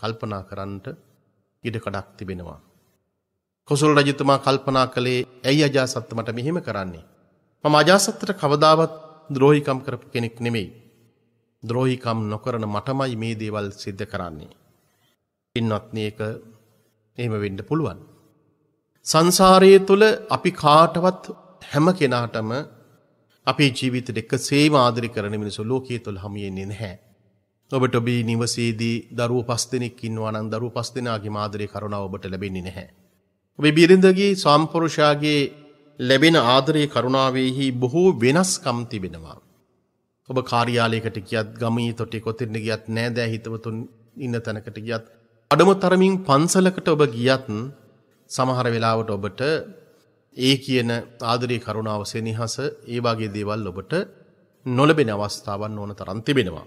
[SPEAKER 1] කල්පනා කරන්නට ඉඩ කඩක් තිබෙනවා. කොසුල් රජතුමා කල්පනා කළේ ඇයි අජාසත්ත මට මෙහෙම කරන්නේ. මම අජාසත්තට කවදාවත් ද්‍රෝහිකම් කරපු කෙනෙක් නෙමෙයි. ද්‍රෝහිකම් නොකරන මටමයි මේ දේවල් සිද්ධ කරන්නේ. පින්වත්න එක එහෙම වෙන්න පුළුවන්. සංසාරය තුළ අපි කාටවත් හැම කෙනාටම අපේ ජීවිතට එක සේම ආදරි කරන මිනිසු ලෝකයේ තුළ හමියෙන්නේ නැහැ. ඔබට ඔබේ නිවසේදී දරුව පස් දෙනෙක් ඉන්නවා නම් දරුව පස් දෙනාගේ ආදරය කරුණාව ඔබට ලැබෙන්නේ නැහැ. ඔබේ බිරිඳගේ සම්පුරුෂයාගේ ලැබෙන ආදරයේ කරුණාවෙහි බොහෝ වෙනස්කම් තිබෙනවා. ඔබ කාර්යාලයකට කියත් ගමී තොටි කොතිරන ගියත් නෑදෑ හිතවතුන් ඉන්න තැනකට ගියත්. අඩම තරමින් පන්සලකට ඔබ ගියත්න් සමහර වෙලාවට ඔබට ඒ කියන ආදරී කරුණාවසේ නිහස ඒවාගේ දේවල් ඔබට නොලබෙන අවස්ථාවන් ඕන තරන්තිබෙනවා.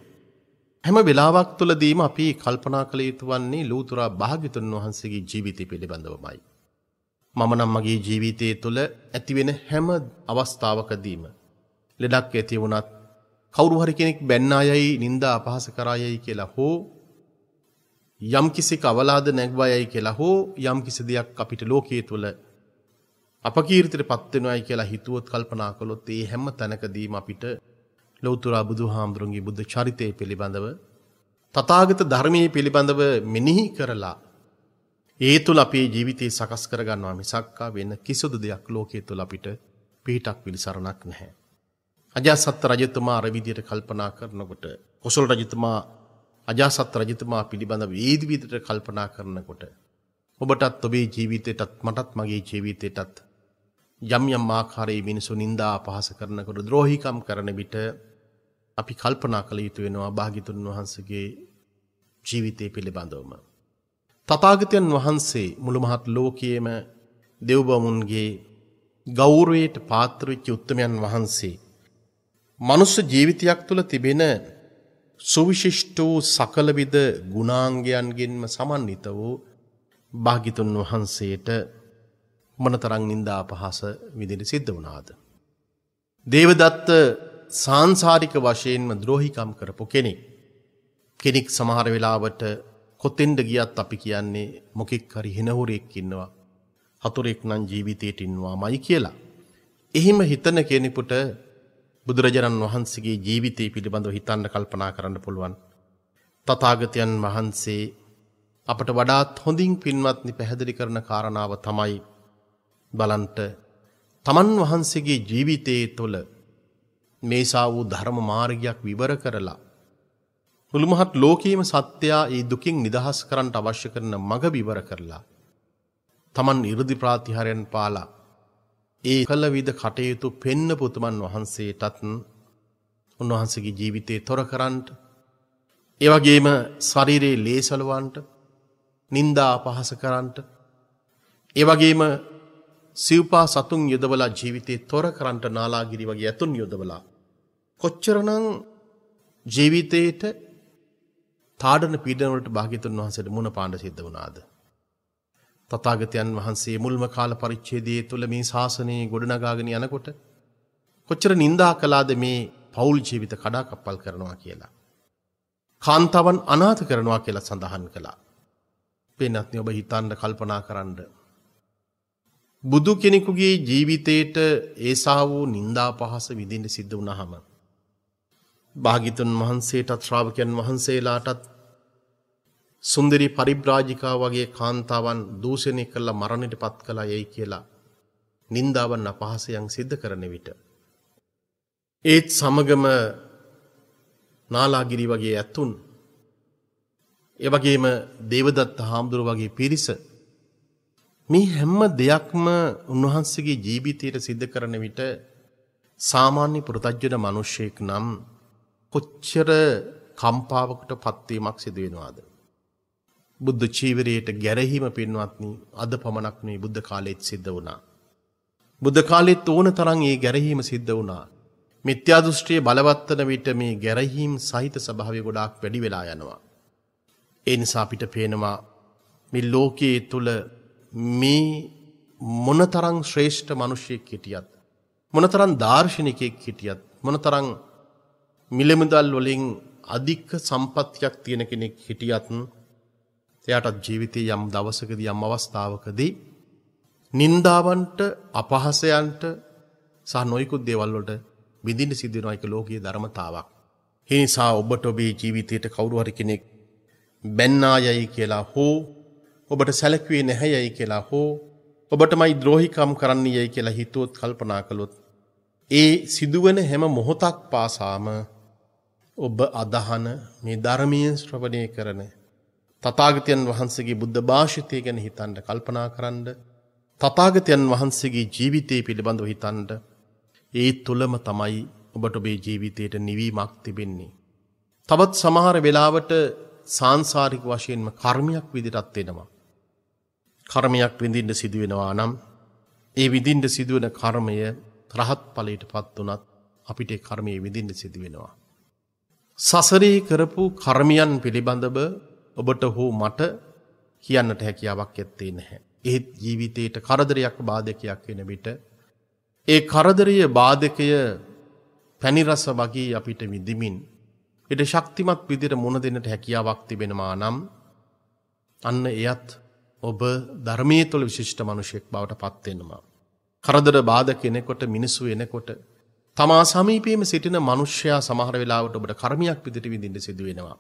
[SPEAKER 1] හැම වෙලාවක් තුළදීම අපි කල්පනා කළ යුතු වන්නේ ලූතුරා භාගිතුන් වහන්සේගේ ජීවිතය පිළිබඳවමයි. මම නම් මගේ ජීවිතය තුළ ඇතිවෙන හැම අවස්ථාවකදීම. ලෙඩක් ඇති වුණත් කවුරු හරි කෙනෙක් බැන්න අයයි නිନ୍ଦා අපහාස කරායයි කියලා හෝ යම් කිසි කවලාද නැග්වායයි කියලා හෝ යම් කිසි දෙයක් අපිට ලෝකයේ තුල අපකීර්තියට පත් වෙනවයි කියලා හිතුවොත් කල්පනා කළොත් ඒ හැම තැනකදීම අපිට ලෞතර බුදුහාමුදුරන්ගේ බුද්ධ චරිතය පිළිබඳව තථාගත ධර්මයේ පිළිබඳව මෙනෙහි කරලා ඒ තුල අපේ ජීවිතේ සකස් කරගන්නවා මිසක් වෙන කිසිදු දෙයක් ලෝකයේ තුල අපිට පිටක් පිළිසරණක් නැහැ අජාසත් රජතුමා අර විදියට කල්පනා කරනකොට කොසල් රජතුමා අජාසත් රජතුමා පිළිබඳ වේදි විදියට කල්පනා කරනකොට ඔබටත් ඔබේ ජීවිතයටත් මටත් මගේ ජීවිතයටත් යම් යම් ආකාරයේ මිනිසු නිඳා අපහාස කරනකොට ද්‍රෝහිකම් කරන විට අපි කල්පනා කළ යුතු වෙනවා භාග්‍යතුන් වහන්සේගේ ජීවිතය පිළිබඳවම. තථාගතයන් වහන්සේ මුළු මහත් ලෝකයේම දෙව්බමුන්ගේ ගෞරවයට පාත්‍ර වෙච්ච උත්මයන් වහන්සේ මනුස්ස ජීවිතයක් තුළ තිබෙන සුවිශිෂ්ට වූ සකලවිද ගුණාංගයන්ගෙන්ම සමන්විත වූ භාගිතුන් වහන්සේට මොනතරම් නින්දා අපහාස විඳින සිද්ධ වුණාද. දේවදත්ත සාංසාරික වශයෙන්ම ද්‍රෝහිකම් කරපු කෙනෙක්. කෙනෙක් සමහර වෙලාවට කොතෙන්ඩ ගියත් අපි කියන්නේ මොකෙක් හරි හෙනහුරෙක් ඉන්නවා. හතුරෙක් නම් ජීවිතයට ඉන්නවා මයි කියලා. එහෙම හිතන කෙනෙකුට බුදුරජාණන් වහන්සේගේ ජීවිතය පිළිබඳව හිතන්න කල්පනා කරන්න පුළුවන්. තතාගතයන් වහන්සේ අපට වඩාත් හොඳින් පින්වත්නි පැහැදිලි කරන කාරණාව තමයි බලන්ට තමන් වහන්සේගේ ජීවිතයේ තුළ මේසා වූ ධර්ම මාර්ගයක් විවර කරලා මුළුමහත් ලෝකයේම සත්‍යයා ඒ දුකින් නිදහස් කරන්න අවශ්‍ය කරන මඟ විවර කරලා තමන් 이르දි ප්‍රාතිහාරයන් පාලා ඒ කළවිද කටයුතු පෙන්න පුතුමන් වහන්සේටත් උන්වහන්සගේ ජීවිතය තොර කරන්ට ඒවගේම සරිරේ ලේසලුවන්ට නින්දා අපහස කරන්ට ඒවගේම සිව්පා සතුන් යොදවලා ජීවිතේ තොර කරන්ට නාලාගිරි වගේ ඇතුන් යොදවලා. කොච්චරනං ජීවිතයට තාඩන පීඩනවලට භාගිතුන් වහසට මුණ පාණ්ඩ සිද්ධ වනාාද. තථාගතයන් වහන්සේ මුල්ම කාල පරිච්ඡේදයේ තුල මේ ශාසනය ගොඩනගාගෙන යනකොට කොච්චර නිඳා කළාද මේ පෞල් ජීවිත කඩාකප්පල් කරනවා කියලා. කාන්තාවන් අනාථ කරනවා කියලා සඳහන් කළා. පින්වත්නි ඔබ හිතන්න කල්පනා කරන්න. බුදු කෙනෙකුගේ ජීවිතේට ඒසා වූ නිඳා පහස විඳින්න සිද්ධ වුණාම භාගිතුන් වහන්සේටත් ශ්‍රාවකයන් වහන්සේලාටත් සුන්දරි පරිබ්‍රාජිකා වගේ කාන්තාවන් දූෂණය කළා මරණයට පත් කළා යයි කියලා නින්දාවන් අපහාසයන් සිද්ධ කරන විට ඒත් සමගම නාලාගිරි වගේ ඇතුන් ඒ වගේම දේවදත්ත හාමුදුරුව වගේ පිරිස මේ හැම දෙයක්ම උන්වහන්සේගේ ජීවිතයට සිද්ධ කරන විට සාමාන්‍ය පුරතජ්ජන මිනිසෙක් නම් කොච්චර කම්පාවකට පත්වීමක් සිදු වෙනවද බුද්ධ චීවරයට ගැරහීම පින්වත්නි අද පමණක් මේ බුද්ධ කාලෙත් සිද්ධ වුණා. බුද්ධ කාලෙත් ඕන තරම් ඒ ගැරහීම සිද්ධ වුණා. මිත්‍යා දෘෂ්ටියේ බලවත් වන විට මේ ගැරහීම් සහිත ස්වභාවය ගොඩාක් වැඩි වෙලා යනවා. ඒ නිසා අපිට පේනවා මේ ලෝකයේ තුල මේ මොනතරම් ශ්‍රේෂ්ඨ මිනිසියෙක් හිටියත් මොනතරම් දාර්ශනිකයෙක් හිටියත් මොනතරම් මිලමුදල් වලින් අධික සම්පත්තියක් තියෙන කෙනෙක් හිටියත් එයාටත් ජීවිතයේ යම් දවසකදී යම් අවස්ථාවකදී නින්දාවන්ට අපහසයන්ට සහ නොයිකුත් දේවල් වලට බිඳින්න සිද්ධ වෙන එක ලෝකීය ධර්මතාවක්. ඒ නිසා ඔබට ඔබේ ජීවිතයට කවුරු හරි කෙනෙක් බැන්නායයි කියලා හෝ ඔබට සැලකුවේ නැහැයයි කියලා හෝ ඔබටමයි ද්‍රෝහිකම් කරන්නේයයි කියලා හිතුවොත් කල්පනා කළොත් ඒ සිදුවන හැම මොහොතක් පාසාම ඔබ අදහන මේ ධර්මීය ශ්‍රවණය කරන තථාගතයන් වහන්සේගේ බුද්ධ භාෂිතය ගැන හිතන්න කල්පනා කරන්න තථාගතයන් වහන්සේගේ ජීවිතය පිළිබඳව හිතන්න ඒ තුලම තමයි ඔබට ඔබේ ජීවිතයට නිවීමක් තිබෙන්නේ. තවත් සමහර වෙලාවට සාංසාරික වශයෙන්ම කර්මයක් විදිහටත් වෙනවා. කර්මයක් විඳින්න සිදුවෙනවා නම් ඒ විඳින්න සිදුවන කර්මය රහත් ඵලයටපත් උනත් අපිට කර්මයේ විඳින්න සිදුවෙනවා. සසරේ කරපු කර්මයන් පිළිබඳව ඔබට හෝ මට කියන්නට හැකියාවක් ඇත්තේ නැහැ. එහෙත් ජීවිතයට කරදරයක් බාධකයක් වෙන විට ඒ කරදරය බාධකය පැනිරස වගේ අපිට විදිමින් එට ශක්තිමත් විදිර මුණ දෙන්නට හැකියාවක් තිබෙනවා නම් අන්න එයත් ඔබ ධර්මය තුළ විශිෂ්ට මනුෂයෙක් බවට පත්වෙනවා. කරදර බාධ කෙනෙකොට මිනිස්සු එනකොට තමා සමීපීම සිටින මනුෂ්‍යයා සමහර වෙලාවට ඔබට කර්මයක් පිදිට විඳින්න සිදුවෙනවා.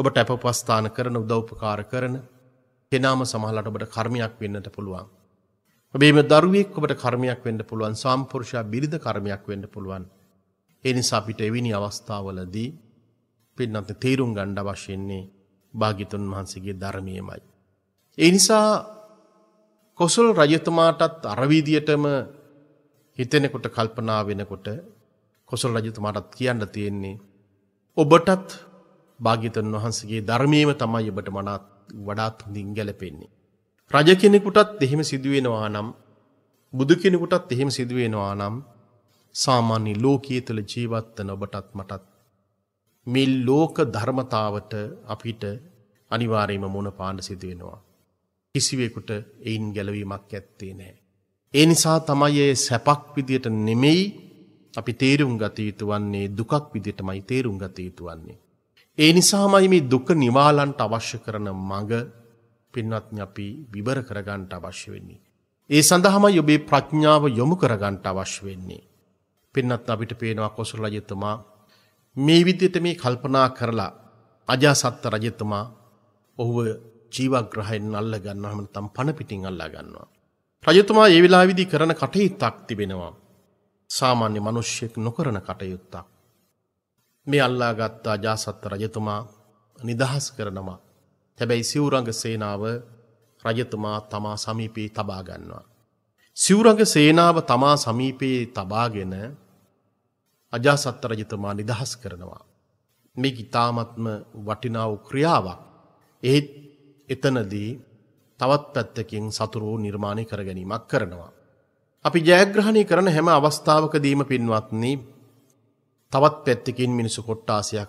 [SPEAKER 1] ඔබට ඇප පස්ථාන කරන උදව්පකාර කරන කෙනාම සමහලට ඔබට කර්මයක් වෙන්නට පුළුවන්. ඔබේම දරුවෙක් ඔබට කර්මයක් වෙන්න පුළුවන් සම්පුරුෂා බිරිධ කර්මයක් වෙන්න පුළුවන්. එනිසා අපිට එවැනි අවස්ථාවලදී පින්නත් තේරුම් ගණ්ඩ වශයෙන්නේ භාගිතුන් වහන්සේගේ ධර්මියමයි. ඒ නිසා කොසුල් රජතුමාටත් අරවිදියටම හිතෙනකොට කල්පනා වෙනකොට කොසල් රජතුමාටත් කියන්න තියෙන්නේ. ඔබටත් භාග්‍යතුන් වහන්සගේ ධර්මයම තමයි ඔබට මනත් වඩාත් හොඳින් ගැලපෙන්නේ. රජ කෙනෙකුටත් එහෙම සිදුවෙනවා නම් බුදු කෙනෙකුටත් එහෙම සිදුවෙනවා නම් සාමාන්‍ය ලෝකයේ තුළ ජීවත්වන ඔබටත් මටත් මේ ලෝක ධර්මතාවට අපිට අනිවාර්යයෙන්ම මුණ පාන්න සිදුවෙනවා. කිසිවෙකුට එයින් ගැලවීමක් ඇත්තේ නැහැ. ඒ නිසා තමයි ඒ සැපක් විදියට නෙමෙයි අපි තේරුම් ගත යුතු වන්නේ දුකක් විදියටමයි තේරුම් ගත යුතු වන්නේ. ඒ නිසාමයි මේ දුක නිවාලන්ට අවශ්‍ය කරන මඟ පින්වත්නි අපි විවර කරගන්න අවශ්‍ය වෙන්නේ. ඒ සඳහාමයි ඔබේ ප්‍රඥාව යොමු කරගන්න අවශ්‍ය වෙන්නේ. පින්නත් අපිට පේනවා කොසල් රජතුමා මේ විදිහට මේ කල්පනා කරලා අජාසත් රජතුමා ඔහුව ජීවග්‍රහයෙන් අල්ල ගන්නවා නැත්නම් පණ පිටින් අල්ලා ගන්නවා. රජතුමා ඒ වෙලාවේදී කරන කටයුත්තක් තිබෙනවා. සාමාන්‍ය මිනිස්සෙක් නොකරන කටයුත්තක්. මේ අල්ලා ගත්තා ජාසත්ත රජතුමා නිදහස් කරනවා. හැබැයි සිවරඟ සේනාව රජතුමා තමා සමීපී තබාගන්නවා. සිවරඟ සේනාව තමා සමීපයේ තබාගෙන අජාසත්ත රජතුමා නිදහස් කරනවා. මේ ඉතාමත්ම වටිනාව ක්‍රියාවක්. ඒත් එතනදී තවත් පැත්තකින් සතුරූ නිර්මාණය කරගැනීමක් කරනවා. අපි ජයග්‍රහණය කරන හැම අවස්ථාවකදීම පින්වත්න්නේ තවත් පැත්තකින් මිනිසු කොට්ටාසයක්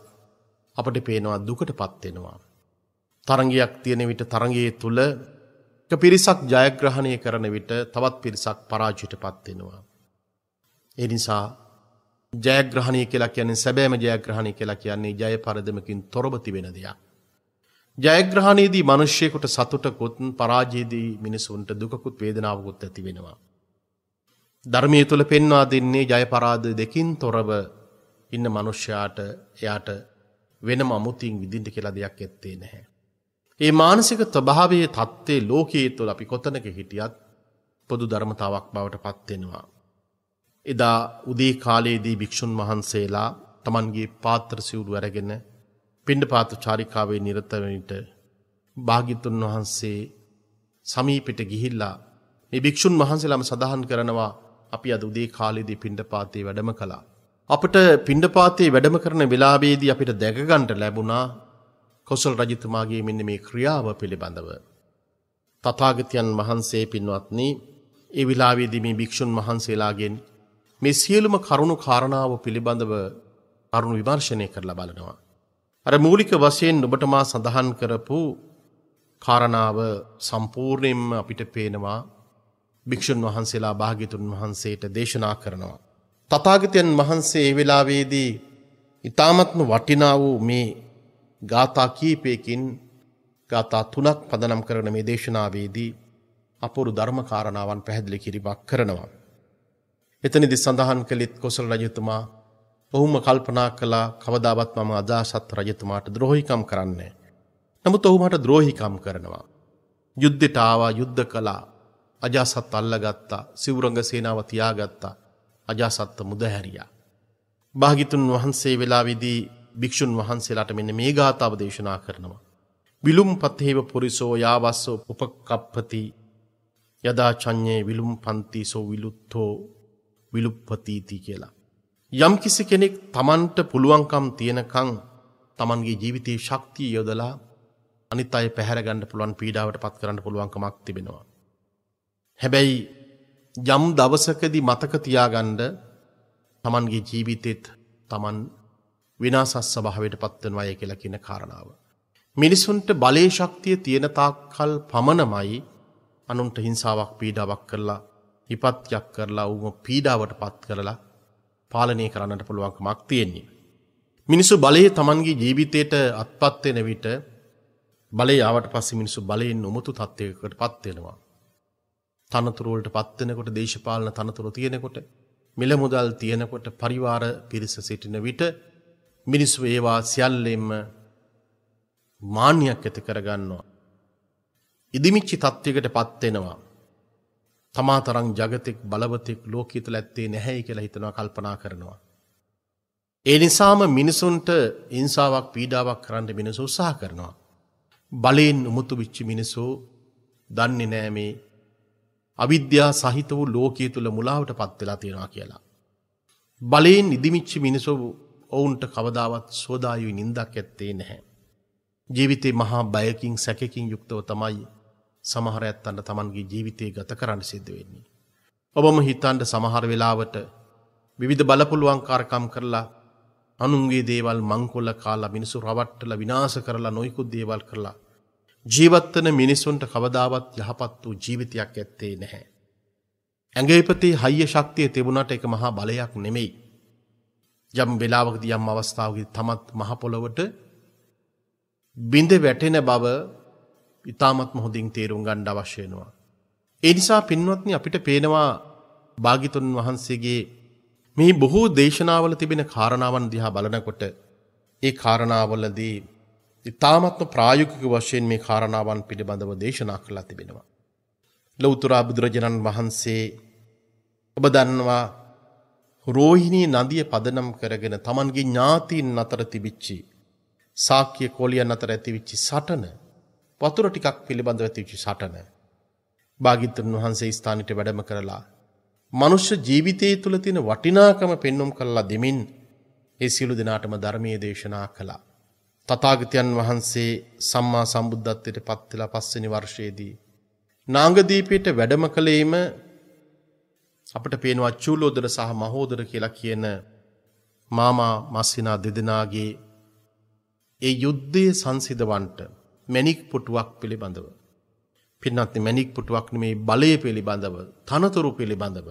[SPEAKER 1] අපට පේනවා දුකටපත් වෙනවා. තරංගයක් තියෙන විට තරංගයේ තුල පිරිසක් ජයග්‍රහණය කරන විට තවත් පිරිසක් පරාජයටපත් වෙනවා. ඒ නිසා ජයග්‍රහණය කියලා කියන්නේ සැබෑම ජයග්‍රහණය කියලා කියන්නේ ජය පරදමකින් තොරව තිබෙන දෙයක්. ජයග්‍රහණයේදී මිනිස්සෙකුට සතුටකුත් පරාජයේදී මිනිසුන්ට දුකකුත් වේදනාවකුත් ඇති වෙනවා. ධර්මයේ තුල පෙන්වා දෙන්නේ ජය පරාද දෙකින් තොරව ඉන්න මනුෂ්‍යයාට එයාට වෙනම අමුතින් විදින්ට කියලා දෙයක් ඇත්තේ නැහැ. ඒ මානසික ස්වභාවයේ තත්ත්වේ ලෝකයේ තුළ අපි කොතනක හිටියත් පොදු ධර්මතාවක් බවට පත්වෙනවා. එදා උදේ කාලයේදී භික්‍ෂූන් වහන්සේලා තමන්ගේ පාත්‍ර සිවුරු ඇරගෙන පිණ්ඩ පාත චාරිකාවේ නිරතවනිට භාගිතුන් වහන්සේ සමීපිට ගිහිල්ලා මේ භික්‍ෂූන් වහන්සේලාම සඳහන් කරනවා අපි අද උදේ කාලෙදී පිණ්ඩ පාතේ වැඩම කලා අපට පිණ්ඩපාතයේ වැඩම කරන වෙලාවේදී අපිට දැකගන්ට ලැබුණා කොසල් රජතුමාගේ මෙන්න මේ ක්‍රියාව පිළිබඳව. තතාගතයන් වහන්සේ පින්වත්නී ඒ විලාවේදී මේ භික්‍ෂූන් වහන්සේලාගෙන් මේ සියලුම කරුණු කාරණාව පිළිබඳව අරුණු විමර්ශනය කරලා බලනවා. අර මූලික වශයෙන් ඔබටමා සඳහන් කරපු කාරණාව සම්පූර්ණයෙන්ම අපිට පේනවා භික්‍ෂූන් වහන්සේලා භාගිතුන් වහන්සේට දේශනා කරනවා. තථාගතයන් වහන්සේ ඒ වෙලාවේදී ඊ타මත්ම වටිනා වූ මේ ගාථා කීපයකින් ගාථා තුනක් පදනම් කරන මේ දේශනාවේදී අපුරු ධර්ම කාරණාවන් පැහැදිලි කිරීමක් කරනවා. එතනදි සඳහන් කළෙත් කොසල් රජතුමා ඔහුම කල්පනා කළා කවදාවත් මම අජාසත් රජතුමාට ද්‍රෝහිකම් කරන්නේ නමුත් ඔහු මට ද්‍රෝහිකම් කරනවා. යුද්ධෙට ආවා යුද්ධ කළා. අජාසත් අල්ලගත්තා. සිවුරඟ සේනාව තියාගත්තා. අජාසත්ත මුදහැරියා. භාගිතුන් වහන්සේ වෙලාවිදී භික්‍ෂූන් වහන්සේලාට මෙන්න මේ ගාථාව දේශනා කරනවා. විලුම් පත්හෙව පොරිසෝ යාවස්සෝ උපකප්පති යදා චං්ඥයේ විලුම් පන්තිසෝ විලුත්තෝ විලුප්පතීති කියලා. යම් කිසි කෙනෙක් තමන්ට පුළුවන්කම් තියෙනකං තමන්ගේ ජීවිතයේ ශක්තිය යොදලා අනිත් අය පැහැරගන්න පුළුවන් පීඩාවට පත් කරන්න පුළුවන්කමක් තිබෙනවා. හැබැයි යම් දවසකදි මතක තියාගණ්ඩ තමන්ගේ ජීවිතෙත් තමන් වෙනසස් භාවට පත්වනවාය කියලා කියන කාරණාව. මිනිසුන්ට බලේ ශක්තිය තියෙන තාක්කල් පමණමයි අනුන්ට හිංසාවක් පීඩාවක් කරලා විපත්යක් කරලා වම පීඩාවට පත් කරලා පාලනය කරන්නට පුළුවන්ක මක් තියෙන්නේ. මිනිසු බලය තමන්ගේ ජීවිතයට අත්පත්වෙන විට බලේ ආවට පස්ස මිනිසු බලයෙන් නොමුතු තත්වයකට පත්වෙනවා. තනතුරු වලට පත් වෙනකොට දේශපාලන තනතුරු තියෙනකොට මිල මුදල් තියෙනකොට පරිවාර පිරිස සිටින විට මිනිස්සු ඒවා සියල්ලෙන්ම මාන්නයක් ඇති කරගන්නවා. ඉදිමිච්චි තත්ත්වයකට පත් වෙනවා. තමා තරම් జగතෙක් බලවතෙක් ලෝකයේ තුල ඇත්තේ නැහැ කියලා හිතනවා කල්පනා කරනවා. ඒ නිසාම මිනිසුන්ට ඉන්සාවක් පීඩාවක් කරන්න මිනිස්සු උත්සාහ කරනවා. බලයෙන් උමුතු වෙච්ච මිනිස්සු දන්නේ නෑ මේ අවිද්‍යා සහිත වූ ලෝකයේ තුළ මුලාවට පත් වෙලා තියෙනවා කියලා. බලයෙන් ඉදිමිච්ච මිනිසු ඔවුන්ට කවදාවත් සෝදායුයි නින්දක් ඇත්තේ නැහැ. ජීවිතේ මහා බයකින් සැකකින් යුක්තව තමයි සමහර ඇත්තන්ට තමන්ගේ ජීවිතය ගත කරන්න සිද්ධ වෙන්නේ. ඔබම හිතන්ට සමහර වෙලාවට විවිධ බලපුළුවන්කාරකම් කරලා අනුන්ගේ දේවල් මංකොල්ල කාලා මිනිසු රවට්ටල විනාශ කරලා නොයිකුත් දේවල් කරලා ජීවත්වන මිනිසුන්ට කවදාවත් යහපත් වූ ජීවිතයක් ඇත්තේ නැහැ. ඇඟේපතේ හයිය ශක්තිය තිබුණට එක මහා බලයක් නෙමෙයි. යම් වෙලාවකද යම් අවස්ථාවගේ තමත් මහපොළොවට බිඳ වැටෙන බව ඉතාමත් මොහොදින් තේරුම් ගණ්ඩ අවශ්‍යයනවා. එනිසා පින්වත්නි අපිට පේනවා භාගිතුන් වහන්සේගේ මේ බොහෝ දේශනාවල තිබෙන කාරණාවන් දිහා බලනකොට ඒ කාරණාවලදී ඉතාමත්ම ප්‍රායුකික වශයෙන් මේ කාරණාවන් පිළිබඳව දේශනා කරලා තිබෙනවා. ලෞතුරා බුදුරජාණන් වහන්සේ ඔබ දන්නවා රෝහිණී නදිය පදනම් කරගෙන තමන්ගේ ඥාතීන් අතර තිබිච්චි සාක්‍ය කොලියන් අතර ඇතිවිච්චි සටන වතුර ටිකක් පිළිබඳව ඇතිවිච්චි සටන භාගිතුන් වහන්සේ ස්ථානිට වැඩම කරලා මනුෂ්‍ය ජීවිතයේ තුළ තියෙන වටිනාකම පෙන්눔 කරලා දෙමින් ඒ සියලු දෙනාටම ධර්මීය දේශනා කළා. තථාගතයන් වහන්සේ සම්මා සම්බුද්ධත්වයට පත් වෙලා පස්වෙනි වර්ෂයේදී නාංගදීපයට වැඩම කළේම අපට පේනවා චූලෝදර සහ මහෝදර කියලා කියන මාමා මස්සිනා දෙදෙනාගේ ඒ යුද්ධයේ සංසිදවන්ට මැණික් පුටුවක් පිළිබඳව පින්නත් මැණික් පුටුවක් නෙමේ බලය පිළිබඳව තනතුරු පිළිබඳව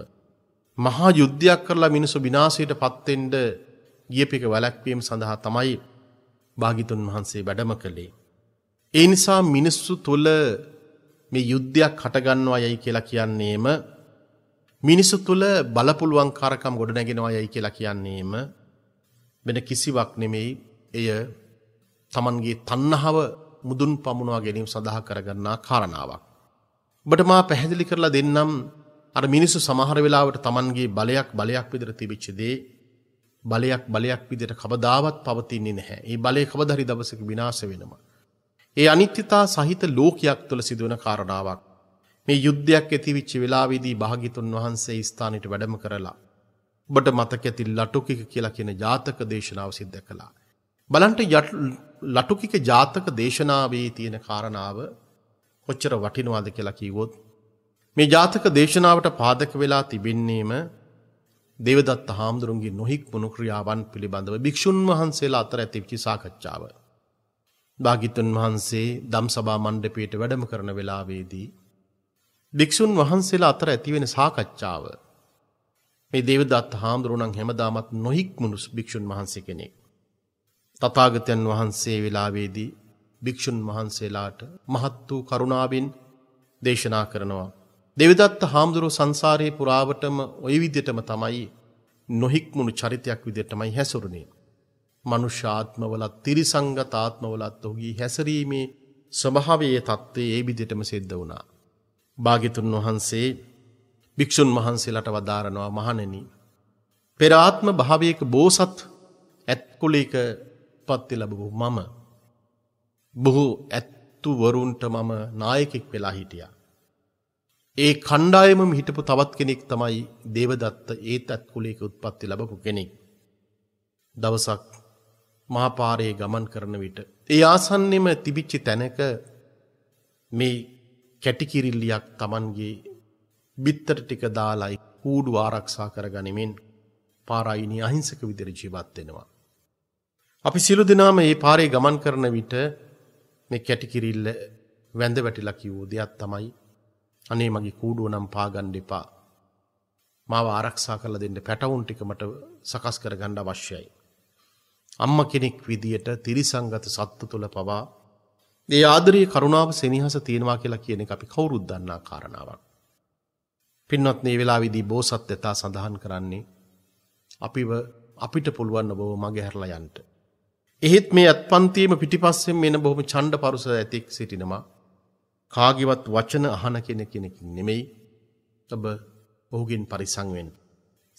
[SPEAKER 1] මහා යුද්ධයක් කරලා මිනිසු විනාශයට පත් වෙන්න ගියපික වැළැක්වීම සඳහා තමයි භාගිතුන් වහන්සේ වැඩම කළේ. ඒ නිසා මිනිස්සු තුළ මේ යුද්ධයක් හටගන්නවා යයි කියලා කියන්නේම මිනිසු තුළ බලපුළුවන් කාරකම් ගොඩ නැගෙනවා යයි කියලා කියන්නේම වෙන කිසිවක් නෙමෙයි එය තමන්ගේ තන්නහව මුදුන් පමුණවා ගැනීම සඳහා කරගන්නා කාරණාවක්. ඔබට මා පැහැදිලි කරලා දෙන්නම් අර මිනිසු සමහර වෙලාවට තමන්ගේ බලයක් බලයක් විදිහට තිබිච්ච දේ බලයක් බලයක් විදිට කවදාවත් පවතින්නේ නැහැ. ඒ බලය කවදරි දවසක විනාශ වෙනවා. ඒ අනිත්‍යතා සහිත ලෝකයක් තුළ සිදුවන කාරණාවක්. මේ යුද්ධයක් ඇතිවිච්චි වෙලාවේදී භාගිතුන් වහන්සේ ස්ථානයට වැඩම කරලා. ඔබට මතක ඇති ලටුකික කියලා කියන ජාතක දේශනාව සිද්ධ කළා. බලන්ට ලටුකික ජාතක දේශනාවේ තියෙන කාරණාව කොච්චර වටිනවාද කියලා කිව්වොත් මේ ජාතක දේශනාවට පාදක වෙලා තිබෙන්නේම දේවදත්ත හාමුදුරුන්ගේ නොහික්මුණු ක්‍රියාවන් පිළිබඳව භික්‍ෂූන් වහන්සේලා අතර ඇතිවිචි සාකච්ඡාව. භාගිතුන් වහන්සේ දම් සබා මණ්ඩපයට වැඩම කරන වෙලාවේදී. භික්‍ෂූන් වහන්සේලා අතර ඇතිවෙන සාකච්ඡාව. මේ දේවදත් හාමුදුරුණන් හැමදාමත් නොහික්මුණු භික්‍ෂූන් වහන්සේ කෙනෙක්. තතාගතයන් වහන්සේ වෙලාවේදී භික්‍ෂූන් වහන්සේලාට මහත් වූ කරුණාවෙන් දේශනා කරනවා. දෙවදත්ත හාමුදුරුව සංසාරයේ පුරාවටම ඔය විදිටම තමයි නොහික්මුණු චරිතයක් විදිටමයි හැසුරුණේ. මනුෂ්‍යාත්මවලත් තිරිසංගත ආත්මවලත් ඔහුගේ හැසරීමේ ස්වභාවයේ තත්ත්වයේ ඒ විදිටම සිද්ධ වුණා. භාගිතුන් වහන්සේ භික්‍ෂුන් වහන්සේලට වදාරනවා මහණෙනි. පෙරාත්ම භාවයක බෝසත් ඇත්කුලික පත්ති ලැබපු මම. බොහෝ ඇත්තුවරුන්ට මම නායකෙක් වෙලා හිටියා. ඒ කණ්ඩායමම හිටපු තවත් කෙනෙක් තමයි දේවදත්ත ඒත් ඇත්කුලේක උත්පත්ති ලබපු කෙනෙක්. දවසක් මහපාරයේ ගමන් කරන විට. ඒ ආසන්නෙම තිබිච්චි තැනක මේ කැටිකිරිල්ලියක් තමන්ගේ බිත්තර ටික දාලයි හූඩු ආරක්ෂා කර ගනිමින් පාරයිනි අහිංසක විදිර ජීවත් වෙනවා. අපි සිලු දෙනාම ඒ පාරේ ගමන් කරන විට මේ කැටිකිරිල්ල වැඳ වැටිලා කිව්වෝ දෙයක් තමයි අනේ මගේ කූඩුව නම් පාගන්න එපා. මාව ආරක්ෂා කරලා දෙන්න පැටවුන් ටික මට සකස් කරගන්න අවශ්‍යයි. අම්මා කෙනෙක් විදියට තිරිසංගත සත්තු තුල පවා මේ ආදරයේ කරුණාව සෙනෙහස තියෙනවා කියලා කියන එක අපි කවුරුත් දන්නා කාරණාවක්. පින්වත් මේ වෙලාවේදී බෝසත් දතා සඳහන් කරන්නේ අපිව අපිට පුළුවන් ඔබව මගහැරලා යන්න. එහෙත් මේ අත්පන්තියේම පිටිපස්සෙන් මෙන බොහොම ඡණ්ඩ පරුස ඇතෙක් සිටිනවා. කාගේවත් වචන අහන කෙන කෙනෙකින් නෙමෙයි ඔබ ඔහුගෙන් පරිසංවෙන්.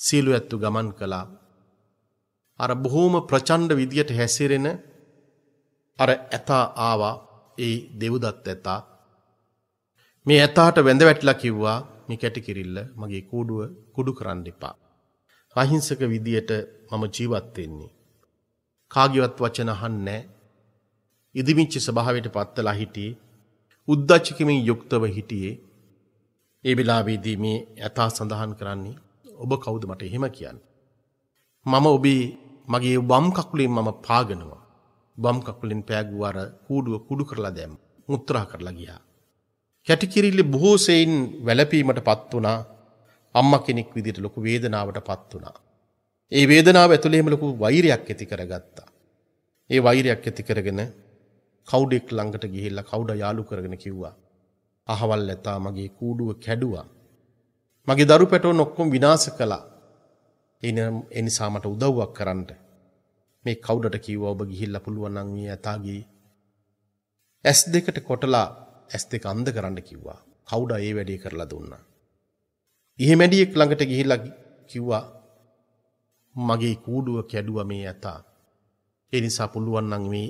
[SPEAKER 1] සීලු ඇත්තු ගමන් කළා. අර බොහෝම ප්‍රචණ්ඩ විදියට හැසිරෙන අර ඇතා ආවා ඒ දෙව්දත් ඇතා මේ ඇතාට වැඳ වැටලා කිව්වා මේ කැටි කිරිල්ල මගේ කූඩුව කුඩු කරන්න එපා. අහිංසක විදියට මම ජීවත් වෙන්නේ. කාගේවත් වචන අහන්නේ නැහැ. ඉදිමිච්ච ස්වභාවයට පත්තලා හිටියේ උද්දච්චකමින් යුක්තව හිටියේ ඒ වෙලාවේදී මේ යථා සඳහන් කරන්නේ ඔබ කවුද මට එහෙම කියන්න. මම ඔබේ මගේ වම් කකුලෙන් මම පාගනවා. වම් කකුලෙන් පෑගුවාර කූඩුව කුඩු කරලා දැම් මුත්‍රා කරලා ගියා. කැටිකිරිල්ලි බොහෝ සෙයින් වැළපීමට පත් වුණා අම්මා කෙනෙක් විදිහට ලොකු වේදනාවට පත් වුණා. ඒ වේදනාව ඇතුළේම ලොකු වෛරයක් ඇති කරගත්තා. ඒ වෛරයක් ඇති කරගෙන කවුඩෙක් ළඟට ගිහිල්ල කවුඩ යාලු කරගෙන කිව්වා. අහවල් ඇතා මගේ කූඩුව කැඩුවා. මගේ දරු පැටෝ නොක්කොම් විනාස කළා. එනිසා මට උදව්වක් කරන්නට. මේ කවුඩට කිව්ව ඔබ ගිහිල්ල පුළුවනං මේ ඇතාගේ. ඇස් දෙකට කොටලා ඇස් දෙක අන්ද කරන්න කිව්වා. කවුඩ ඒ වැඩේ කරලා දුන්නා. ඉහෙමැඩියෙක් ළඟට ගිහිල්ලා කිව්වා මගේ කූඩුව කැඩුව මේ ඇතා. එනිසා පුළුවන්නන් මේ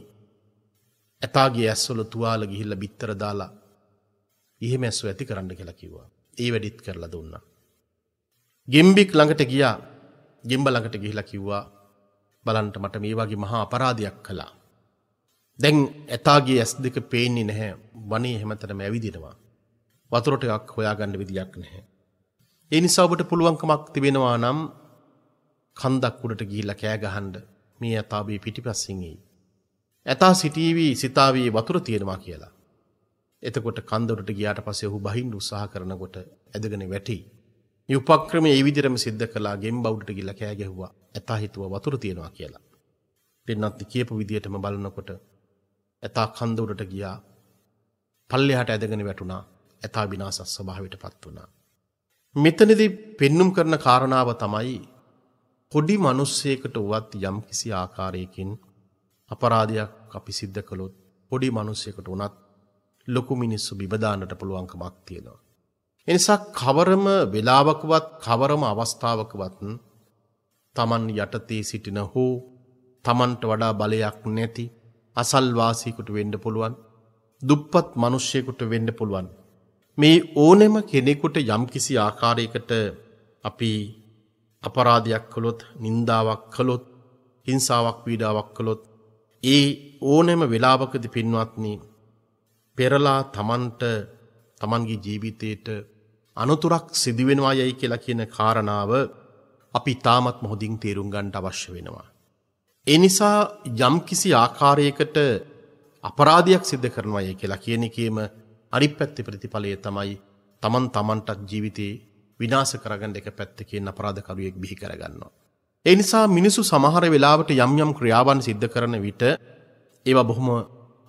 [SPEAKER 1] ඇතාගේ ඇස්වල තුවාල ගිහිල්ල බිත්තර දාලා ඉහෙම ඇස්ව ඇති කරන්න කියලා කිව්වා. ඒ වැඩිත් කරලා දුන්න. ගෙම්බික් ළඟට ගියා ගෙම්බ ළඟට ගිහිලා කිව්වා බලන්ට මට මේ වගේ මහා අපරාධයක් කළා. දැන් ඇතාගේ ඇස් දෙක පේන්නේ නැහැ වනේ හැමතරම ඇවිදිනවා. වතුරට එකක් හොයාගන්න විදියක් නැහැ. ඒ නිසා ඔබට පුළුවන්කමක් තිබෙනවා නම් කන්දක් උඩට ගිහිල්ලා කෑ ගහන්න මේ ඇතාගේ පිටිපස්සෙන් එයි. ඇතා සිටීවී සිතාවී වතුර තියෙනවා කියලා. එතකොට කන්දොට ගියාට පස්සේ ඔහු බහින්න උත්සාහ කරනකොට ඇදගෙන වැටි. යුපක්‍රමයේ ඒ විදිහටම සිද්ධ කළා ගෙම්බවුඩට ගිහලා කෑ ගැහුවා. ඇතා හිතුවා වතුර තියෙනවා කියලා. පින්නත් කියපු විදිහටම බලනකොට ඇතා කන්දොට ගියා. පල්ලෙහාට ඇදගෙන වැටුණා. ඇතා විනාශස් ස්වභාවයටපත් වුණා. මෙතනදී පෙන්눔 කරන කාරණාව තමයි පොඩි මිනිස්සෙකුට උවත් යම්කිසි ආකාරයකින් අපරාධයක් අපි සිද්ධ කළොත් පොඩි මිනිස්සෙකුට උනත් ලොකු මිනිස්සු බිබදාන්නට පුළුවන්කමක් තියෙනවා. එනිසා කවරම වෙලාවකවත් කවරම අවස්ථාවකවත් තමන් යටතේ සිටින හෝ තමන්ට වඩා බලයක් නැති අසල්වාසීකුට වෙන්න පුළුවන් දුප්පත් මිනිස්සෙකුට වෙන්න පුළුවන් මේ ඕනෙම කෙනෙකුට යම්කිසි ආකාරයකට අපි අපරාධයක් කළොත් නින්දාවක් කළොත් හිංසාවක් පීඩාවක් කළොත් ඒ ඕනෙම වෙලාවකද පින්වත්නි පෙරලා තමන්ට තමන්ගේ ජීවිතයට අනතුරක් සිදුවෙනවා යැයි කියලා කියන කාරණාව අපි තාමත් මොහොදින් තේරුම් ගන්නට අවශ්‍ය වෙනවා. ඒ නිසා යම්කිසි ආකාරයකට අපරාධයක් සිද්ධ කරනවා යැයි කියලා කියන එකේම අනිත් පැත්තේ ප්‍රතිඵලය තමයි තමන් තමන්ටත් ජීවිතේ විනාශ කරගන්න එක පැත්තකින් අපරාධකරුවෙක් බිහි කරගන්නවා. ඒ නිසා මිනිසු සමහර වෙලාවට යම් යම් ක්‍රියාවන් සිද්ධ කරන විට ඒවා බොහොම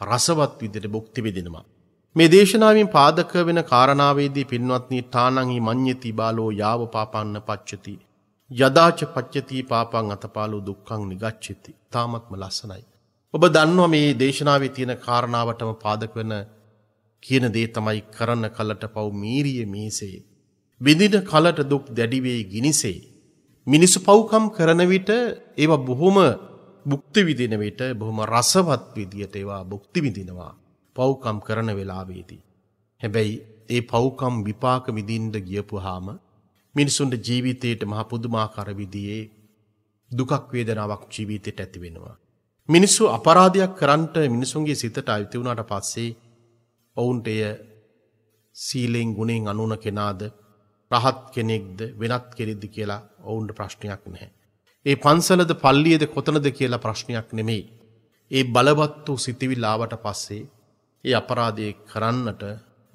[SPEAKER 1] රසවත් විදිහට භුක්ති විඳිනවා. මේ දේශනාවෙන් පාදක වෙන කාරණාවේදී පින්වත්නි තානංහි මඤ්ඤති බාලෝ යාව පාපන්න පච්චති. යදාච පච්චති පාපං අතපාලෝ දුක්ඛං නිගච්ඡති. තාමත්ම ලස්සනයි. ඔබ දන්නවා මේ දේශනාවේ තියෙන කාරණාවටම පාදක වෙන කියන දේ තමයි කරන්න කලට පව් මීරිය මේසේ. විඳින කලට දුක් දැඩි වේ ගිනිසේ. මිනිසු පව්කම් කරන විට ඒවා බොහොම භුක්ති විඳින විට බොහොම රසවත් විදියට ඒවා භුක්ති විඳිනවා පව්කම් කරන වෙලාවේදී. හැබැයි ඒ පව්කම් විපාක විඳින්න ගියපුවාම මිනිසුන්ගේ ජීවිතයට මහ පුදුමාකාර විදියේ දුකක් වේදනාවක් ජීවිතයට ඇති වෙනවා. මිනිස්සු අපරාධයක් කරන්නට මිනිසුන්ගේ සිතට අයිති වුණාට පස්සේ ඔවුන්ට එය සීලෙන් ගුණෙන් අනුන කෙනාද රහත් කෙනෙක්ද වෙනත් කෙරෙද්ද කියලා ඔවුන්ට ප්‍රශ්නයක් නැහැ. ඒ පන්සලද පල්ලියද කොතනද කියලා ප්‍රශ්නයක් නෙමෙයි. ඒ බලවත් වූ සිතිවිල්ලාවට පස්සේ ඒ අපරාධය කරන්නට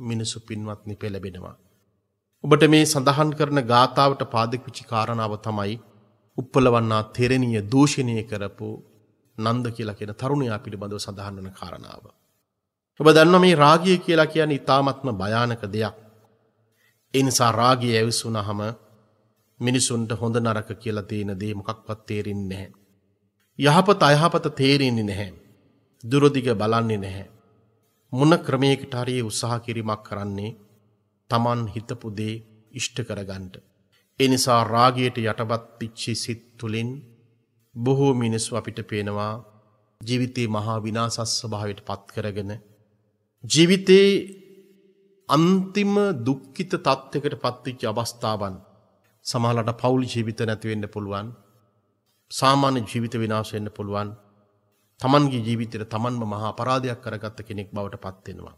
[SPEAKER 1] මිනිසු පින්වත් නිපෙ ලැබෙනවා. ඔබට මේ සඳහන් කරන ගාථාවට පාදකවිචි කාරණාව තමයි උප්පලවන්නා තෙරණිය දූෂණය කරපු නන්ද කියලා කියෙන තරුණයා පිළිබඳව සඳහන් වන කාරණාව. ඔබ දන්න මේ රාගිය කියලා කියන්නේ ඉතාමත්ම භයානක දෙයක්. එනිසා රාගිය ඇවිස්සුනහම මිනිසුන්ට හොඳ නරක කියලා තියෙන දේ මොකක්වත් තේරෙන්නේ නැහැ. යහපත අයහපත තේරෙන්නේ නැහැ. දුරදිග බලන්නේ නැහැ. මොන ක්‍රමයකට හරි උත්සාහ කිරීමක් කරන්නේ Taman හිතපු දේ ඉෂ්ට කරගන්න. ඒ නිසා රාගයට යටපත් පිච්චි සිත් තුලින් බොහෝ මිනිස්සු අපිට පේනවා ජීවිතේ මහා විනාශස් ස්වභාවයට පත් කරගෙන ජීවිතේ අන්තිම දුක්කිත තත්ත්කට පත්තිච්ච අවස්ථාවන් සමහලට පවුලි ජීවිත නැතිවෙන්න පුළුවන් සාමාන්‍ය ජීවිත විනාශවෙන්න පුළුවන් තමන්ගේ ජීවිතයට තමන්ම මහා පරාධයක් කරගත්ත කෙනෙක් බවට පත්වෙනවා.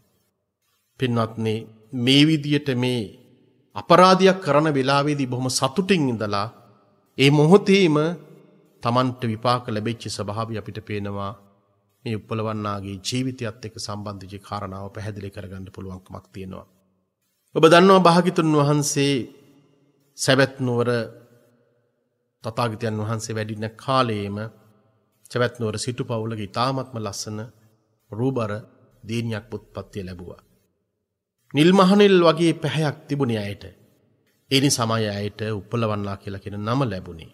[SPEAKER 1] පෙන්වත්නේ මේ විදියට මේ අපරාධයක් කරන වෙලාවේදී බොහොම සතුටින් ඉඳලා ඒ මොහොතේම තමන්ට විපාක ලැබෙච්චි ස්භාව අපිට පේනවා මේ උප්පලවන්නාගේ ජීවිතයත් එක්ක සම්බන්ධ වෙච්ච කාරණාව පැහැදිලි කරගන්න පුළුවන්කමක් තියෙනවා. ඔබ දන්නවා භාග්‍යතුන් වහන්සේ සැවැත් නුවර තථාගතයන් වහන්සේ වැඩින කාලයේම සැවැත් නුවර සිටුපවුලගේ ඊ타මත්ම ලස්සන රූබර දීනියක් පුත්පත්ති ලැබුවා. නිල් මහනිල් වගේ පැහැයක් තිබුණේ ඇයට. ඒ නිසාම ඇයට උප්පලවන්නා කියලා කියන නම ලැබුණේ.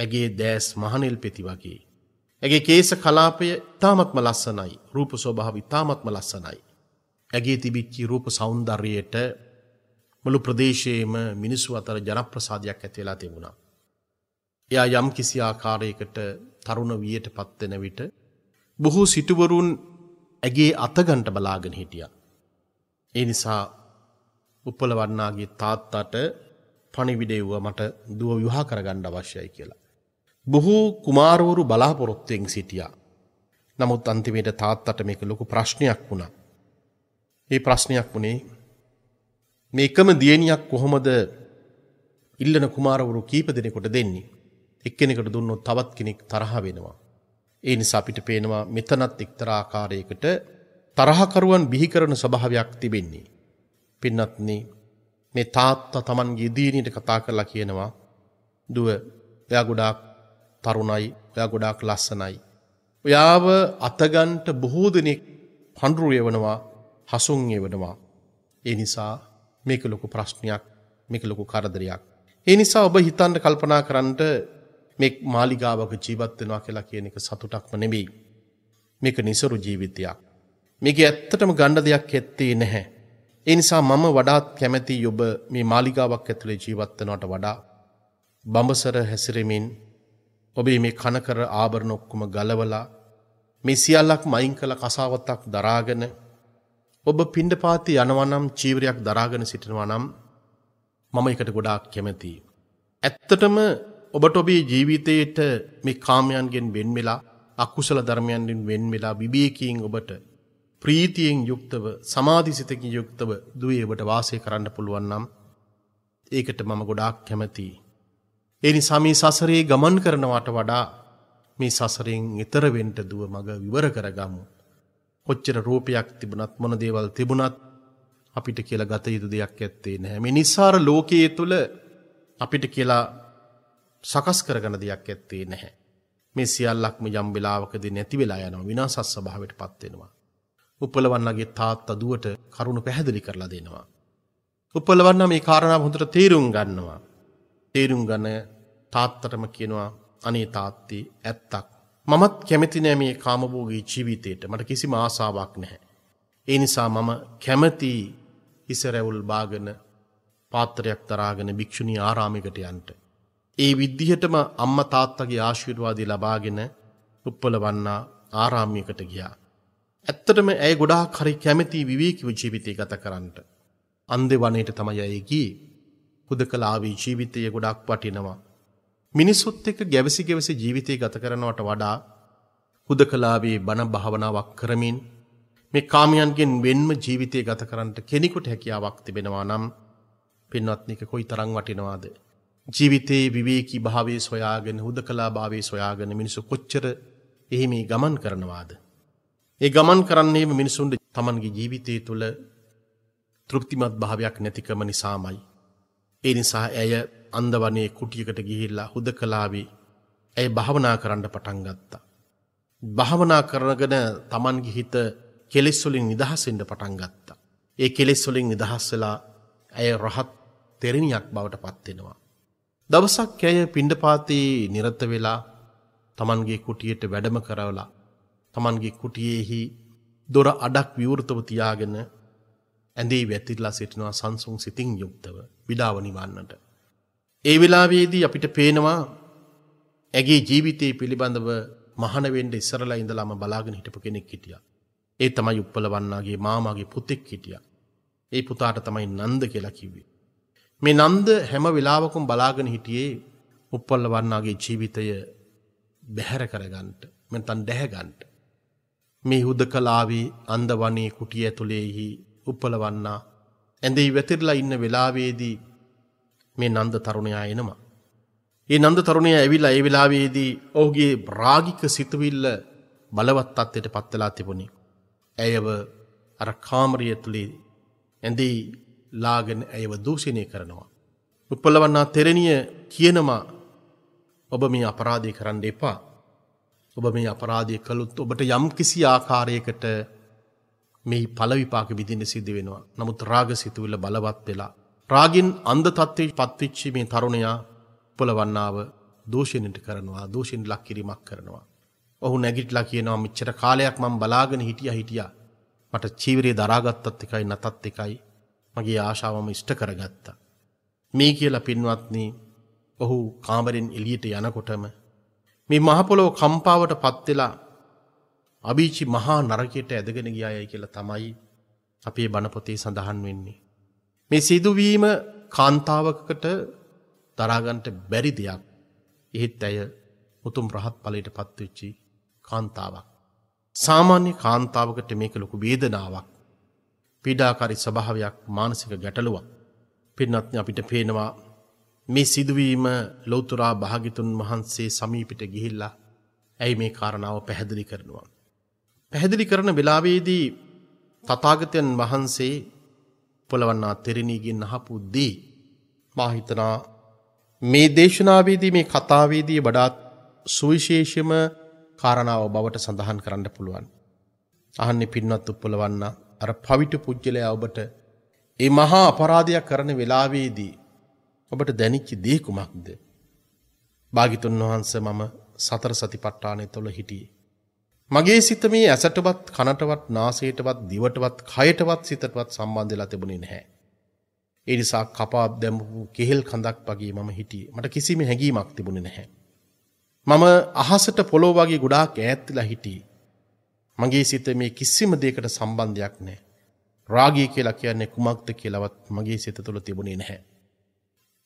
[SPEAKER 1] ඇගේ දැස් මහනිල් පෙති වගේ. ඇගේ කේස කලාපය ඉතාමත්ම ලස්සනයි රූප ස්වභාව ඉතාමත්ම ලස්සනයි. ඇගේ තිබිච්චි රූප සෞන්දර්යයට මුළු ප්‍රදේශයේම මිනිස්සු අතර ජනප්‍රසාදයක් ඇතිවෙලා තිබුණා. එයා යම් කිසි ආකාරයකට තරුණ වියට පත්වෙන විට බොහෝ සිටුවරුන් ඇගේ අතගන්ට බලාගෙන හිටිය. ඒ නිසා උපල වන්නාගේ තාත්තට පණිවිඩෙව්ව මට දුව විවාහ කරගණ්ඩ අවශ්‍යයි කියලා. බොහෝ කුමාරවරු බලාපොරොත්තුවෙන් සිටියා. නමුත් අන්තිමේට තාත්තට මේක ලොකු ප්‍රශ්නයක් වුණා. ඒ ප්‍රශ්නයක් වුණේ මේ එකම දියණියක් කොහොමද ඉල්ලන කුමාරවරු කීප දෙනෙකුට දෙන්නේ? එක්කෙනෙකුට දුන්නොත් තවත් කෙනෙක් තරහ වෙනවා. ඒ නිසා අපිට පේනවා මෙතනත් එක්තරා ආකාරයකට තරහකරුවන් බිහි කරන ස්වභාවයක් තිබෙන්නේ. පින්නත්නි මේ තාත්තා Taman ගෙදීනියට කතා කරලා කියනවා දුව එයා ගොඩාක් තරුණයි ඔයා ගොඩාක් ලස්සනයි. ඔයාව අතගන්ට බොහෝ දෙනෙක් පණ්ඩුරුයවනවා හසුන්යවනවා. ඒ නිසා මේක ලොකු ප්‍රශ්නයක් මේක ලොකු කරදරයක්. ඒ නිසා ඔබ හිතන්ට කල්පනා කරන්නට මේ මාලිගාවක ජීවත් වෙනවා කියලා කියන එක සතුටක්ම නෙමෙයි. මේක නිසරු ජීවිතයක්. මේක ඇත්තටම ගණ්ඩ දෙයක් ඇත්තේ නැහැ. ඒ නිසා මම වඩාත් කැමැති ඔබ මේ මාලිගාවක් ඇතුලේ ජීවත් වෙනවට වඩා බඹසර හැසිරෙමින් ඔබේ මේ කනකර ආභරණ ඔක්කුම ගලවලා මේ සියල්ලක් මයින් කළ කසාවතක් දරාගෙන ඔබ පිණ්ඩපාති යනවනම් චීවරයක් දරාගෙන සිටිනවා නම් මම එකට ගොඩාක් කැමැතියි. ඇත්තටම ඔබට ඔබේ ජීවිතයට මේ කාමයන්ගෙන් වෙන්වෙලා අකුසල ධර්මයන්ගෙන් වෙන්වෙලා විවේකයෙන් ඔබට ප්‍රීතියෙන් යුක්තව සමාධිසිතකින් යුක්තව දුවේ ඔබට වාසය කරන්න පුළුවන් නම් ඒකට මම ගොඩාක් කැමැතියි. ඒ නිසා මේ සසරේ ගමන් කරනවට වඩා මේ සසරෙන් එතර වෙන්න දුව මග විවර කරගමු. කොච්චර රූපයක් තිබුණත් මොන දේවල් තිබුණත් අපිට කියලා ගත යුතු දෙයක් ඇත්තේ නැහැ. මේ නිසාර ලෝකයේ තුල අපිට කියලා සකස් කරගන්න දෙයක් ඇත්තේ නැහැ. මේ සියල්ලක්ම යම් වෙලාවකදී නැති වෙලා යනවා විනාශස් ස්වභාවයටපත් වෙනවා. උපලවන්නගේ තාත්තා දුවට කරුණ පැහැදිලි කරලා දෙනවා. උපලවන්න මේ කාරණා හොඳට තේරුම් ගන්නවා. තේරුම් ගන්න තාත්තටම කියනවා අනේ තාත්තේ ඇත්තක්. මමත් කැමති නෑ මේ කාමභෝගී ජීවිතයට මට කිසි ආසාාවක් නැහැ. ඒ නිසා මම කැමති ඉසරැවුල් බාගන පාත්‍රයක් තරාගෙන භික්‍ෂුණී ආරාමිකට යන්ට. ඒ විද්දිහටම අම්ම තාත්තගේ ආශිර්වාදී ලබාගෙන උප්පල වන්නා ආරාමියකට ගියා. ඇත්තටම ඇය ගොඩා කරි කැමති විවේකිව ජීවිතය ගත කරන්නට. අන්දෙ වනයට තමයි ඇයගේ හුදකලාවේ ජීවිතය ගොඩක් වටිනවා. මිනිස්සුත් එක්ක ගැවසි ගැවසි ජීවිතය ගත කරනවට වඩා හුදකලාවේ බණ භාවනාවක් කරමින් මේ කාමයන්ගෙන් වෙන්ම ජීවිතය ගත කරන්නට කෙනෙකුට හැකියාවක් තිබෙනවා නම් පින්වත්නික කොයි තරම් වටිනවාද ජීවිතයේ විවේකී භාවයේ සොයාගෙන හුදකලා භාවයේ සොයාගෙන මිනිසු කොච්චර එහි මේ ගමන් කරනවාද ඒ ගමන් කරන්නේ මිනිසුන්ට තමන්ගේ ජීවිතය තුළ තෘප්තිමත් භාවයක් නැතිකම නිසාමයි ඒ නිසා ඇය අන්දවනේ කුටියකට ගිහිල්ලා හුදකලාවේ ඇය භාවනා කරන්න පටන් ගත්තා. භාවනා කරනගෙන Tamanගේ හිත කෙලෙස් වලින් නිදහස් වෙන්න පටන් ගත්තා. ඒ කෙලෙස් වලින් නිදහස් වෙලා ඇය රහත් තෙරණියක් බවට පත් වෙනවා. දවසක් ඇය පිණ්ඩපාතේ නිරත වෙලා Tamanගේ කුටියට වැඩම කරවලා Tamanගේ කුටියේහි දොර අඩක් විවෘතව තියාගෙන ඇඳේ වැතිරලා සිටිනවා සංසුන් සිතින් යුක්තව විඩාව නිවන්නට. ඒ වෙලාවේදී අපිට පේනවා ඇගේ ජීවිතයේ පිළිබඳව මහනවෙන්ඩ ඉස්සරලා ඉඳලාම බලාගෙන හිටපු කෙනෙක් හිටිය. ඒ තමයි උප්පල වන්නාගේ මාමාගේ පුතෙක් හිටිය. ඒ පුතාට තමයි නන්ද කියලා කිව්වේ. මේ නන්ද හැම වෙලාවකුම් බලාගෙන හිටියේ උප්පල්ල වන්නාගේ ජීවිතය බැහැර කරගන්ට මෙතන් ඩැහැගන්ට. මේ හුද කලාවේ අන්දවනේ කුටිය ඇතුළේහි උප්පලවන්නා ඇඳෙයි වැතිරලා ඉන්න වෙලාවේදී මේ නන්ද තරුණයා එනවා. ඒ නන්ද තරුණයා ඇවිල්ලා ඒ වෙලාවේදී ඔහුගේ රාගික සිතුවිල්ල බලවත් තත්ත්වයට පත් වෙලා තිබුණේ. ඇයව අර කාමරය තුලේ ඇඳෙයි ලාගෙන ඇයව දූෂණය කරනවා. උප්පලවන්නා තෙරණිය කියනවා ඔබ මේ අපරාධය කරන්න එපා. ඔබ මේ අපරාධය කළොත් ඔබට යම්කිසි ආකාරයකට මෙහි පලවිපාක විදින්න සිද්ධ වෙනවා. නමුත් රාග සිතුවිල්ල බලවත් වෙලා. රාගින් අන්ද තත්වේ පත්විච්චි මේ තරුණයා උපලවන්නාව දෝෂණයට කරනවා දෝෂෙන් ලක් කිරීමක් කරනවා. ඔහු නැගිටලා කියනවා මිච්චර කාලයක් මං බලාගෙන හිටිය හිටිය. මට චීවරේ දරාගත්තත් එකයි නතත් එකයි මගේ ආශාවම ඉෂ්ට කරගත්තා. මේ කියලා පින්වත්න්නේ ඔහු කාමරෙන් එලියට යනකොටම. මේ මහපොලෝ කම්පාවට පත්වෙලා අභීචි මහා නරකයට ඇදගෙන ගියායයි කියලා තමයි අපේ බණපොතේ සඳහන් වෙන්නේ. මේ සිදුවීම කාන්තාවකට දරාගන්ට බැරි දෙයක්. එහෙත් ඇය උතුම් රහත් ඵලයට පත්වෙච්චි කාන්තාවක්. සාමාන්‍ය කාන්තාවකට මේක ලොකු වේදනාවක්. පීඩාකාරී ස්වභාවයක් මානසික ගැටලුවක්. පින්නත් අපිට පේනවා මේ සිදුවීම ලෞතුරා භාගිතුන් වහන්සේ සමීපිට ගිහිල්ලා ඇයි මේ කාරණාව පැහැදිලි කරනවා. පැහැදිලි කරන වෙලාවේදී තථාගතයන් වහන්සේ පොළවන්නා තෙරණීගෙන් අහපු දේ මා හිතනවා මේ දේශනාවේදී මේ කතාවේදී වඩාත් සුවිශේෂම කාරණාව බවට සඳහන් කරන්න පුළුවන්. අහන්නේ පින්වත් උප්පලවන්න අර පවිට පුජ්‍යලයා ඔබට ඒ මහා අපරාධයක් කරන වෙලාවේදී ඔබට දැනිච්ච දේ කුමක්ද? භාගිතුන් වහන්සේ මම සතර සතිපට්ඨානය තුළ හිටියේ. මගේ සිත මේ ඇසටවත් කනටවත් නාසයටවත් දිවටවත් කයටවත් සිතටවත් සම්බන්ධ වෙලා තිබුණේ නැහැ. ඒ නිසා කපා දැමපු කෙහෙල් කඳක් වගේ මම හිටියේ. මට කිසිම හැඟීමක් තිබුණේ නැහැ. මම අහසට පොළොව වගේ ගොඩාක් ඈත් වෙලා හිටියේ. මගේ සිත මේ කිසිම දෙයකට සම්බන්ධයක් නැහැ. රාගය කියලා කියන්නේ කුමක්ද කියලාවත් මගේ සිත තුළ තිබුණේ නැහැ.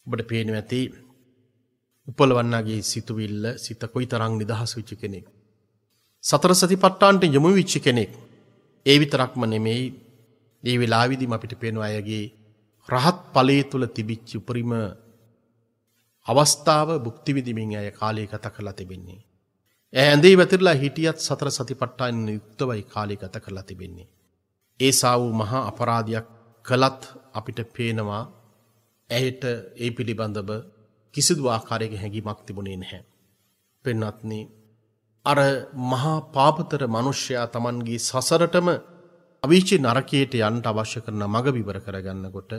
[SPEAKER 1] ඔබට පේනවා ඇති උපලවන්නගේ සිතුවිල්ල සිත කොයිතරම් නිදහස් වෙච්ච කෙනෙක්. සතර සතිපට්ටාන්ට යොමු විච්චි කෙනෙක්. ඒ විතරක්ම නෙමෙයි ඒ වෙලාවිදිම අපිට පෙනු අයගේ රහත් ඵලයේ තුල තිබිච්ච උපරිම අවස්ථාව භුක්ති විඳින්මින් අය කාලය ගත කරලා තිබෙන්නේ. ඈ ඇඳේ වැතිරලා හිටියත් සතර සතිපට්ඨාන යුක්තවයි කාලය ගත කරලා තිබෙන්නේ. ඒසා වූ මහා අපරාධයක් කළත් අපිට පේනවා ඇයට ඒ පිළිබඳව කිසිදු ආකාරයක හැඟීමක් තිබුණේ නැහැ. පෙන්වත්නි අර මහා පාපතර මිනිසයා Tamanගේ සසරටම අවීචි නරකයට යන්න අවශ්‍ය කරන මඟ විවර කරගන්නකොට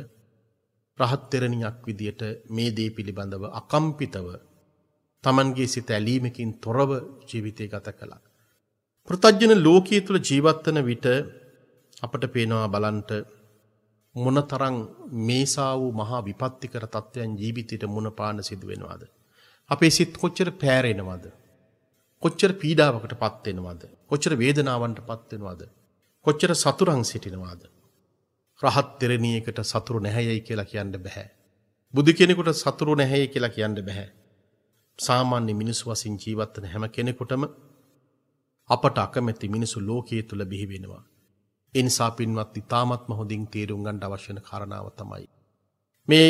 [SPEAKER 1] රහත් තෙරණියක් විදියට මේ දේ පිළිබඳව අකම්පිතව Tamanගේ සිත ඇලීමකින් තොරව ජීවිතය ගත කළා. පෘතජන ලෝකයේ තුල ජීවත් වන විට අපට පේනවා බලන්ට මොනතරම් මේසා වූ මහා විපත්තිකර තත්වයන් ජීවිතයට මුණ පාන සිදු වෙනවද? අපේ සිත් කොච්චර පෑරෙනවද? කොච්චර පීඩාවකට පත් වෙනවද? කොච්චර වේදනාවන්ට පත් වෙනවද? කොච්චර සතුරන් සිටිනවද? රහත් දෙරණියකට සතුරු නැහැයි කියලා කියන්න බෑ. බුදු කෙනෙකුට සතුරු නැහැයි කියලා කියන්න බෑ. සාමාන්‍ය මිනිස් වසින් ජීවත් වෙන හැම කෙනෙකුටම අපට අකමැති මිනිසු ලෝකයේ තුල බිහි වෙනවා. ඒ නිසා පින්වත් ඊ타මත්ම හොඳින් තේරුම් ගන්න අවශ්‍ය කරනාව තමයි මේ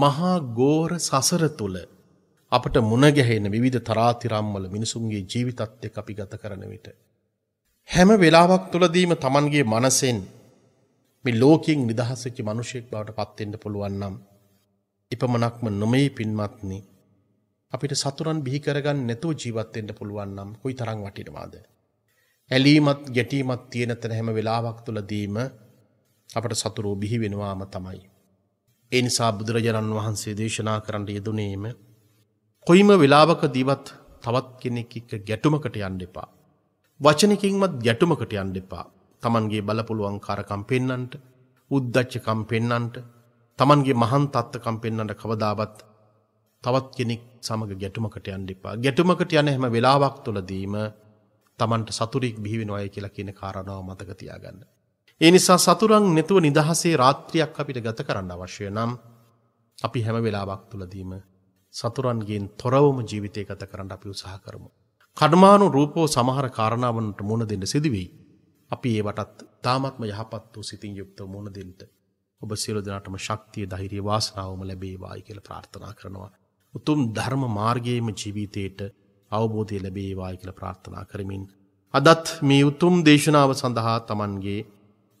[SPEAKER 1] මහා ගෝර සසර තුල අපට මුණගැහෙන විධ තරාතිරම්වල මිනිසුන්ගේ ජීවිතත් එක් අපි ගත කරන විට. හැම වෙලාවක් තුළදීම තමන්ගේ මනසෙන් මේ ලෝකින් නිදහසකි මනුෂයෙක් බවට පත්තෙන්ට පුළුවන්නම්. එපමනක්ම නොමයි පින්මත්නි. අපිට සතුරන් බිහිකරගන්න නැතුව ජීවත්තෙන්ට පුළුවන්නම් කොයි තරං වටිනවාද. ඇලීමත් ගැටීමත් තියෙන තැන හැම වෙලාවක් තුළදීම අපට සතුරෝ බිහි වෙනවාම තමයි. එනිසා බුදුරජාණන් වහන්සේ දේශනා කරන්න යෙදනේීම කොයිම වෙලාවක දීවත් තවත් කෙනෙක් එක්ක ගැටුමකට යන්න එපා. වචනකින්වත් ගැටුමකට යන්න එපා. Tamanගේ බලපුලුවන් කාරකම් පෙන්නන්ට, උද්දච්චකම් පෙන්නන්ට, Tamanගේ මහාන් තත්ත්වකම් පෙන්නන්ට කවදාවත් තවත් කෙනෙක් සමග ගැටුමකට යන්න එපා. ගැටුමකට යන හැම වෙලාවක් තුළදීම Tamanට සතුරෙක් බිහි වෙනවා කියලා කියන කාරණාව මතක තියාගන්න. ඒ නිසා සතුරන් නැතුව නිදහසේ රාත්‍රියක් අපිට ගත කරන්න අවශ්‍ය නම් අපි හැම වෙලාවක් තුළදීම සතුරන්ගෙන් තොරවම ජීවිතය ගත කරන්න අපි උත්සාහ කරමු. කඩමානු රූපෝ සමහර කාරණාවන්ට මුණ දෙන්න සිදුවෙයි. අපි ඒවටත් තාමත්ම යහපත් වූ සිතින් යුක්ත මුණ දෙන්න. ඔබ සියලු දෙනාටම ශක්තිය ධෛර්යය වාසනාවම ලැබේවායි කියලා ප්‍රාර්ථනා කරනවා. උතුම් ධර්ම මාර්ගයේම ජීවිතේට අවබෝධය ලැබේවායි කියලා ප්‍රාර්ථනා කරමින් අදත් මේ උතුම් දේශනාව සඳහා Tamanගේ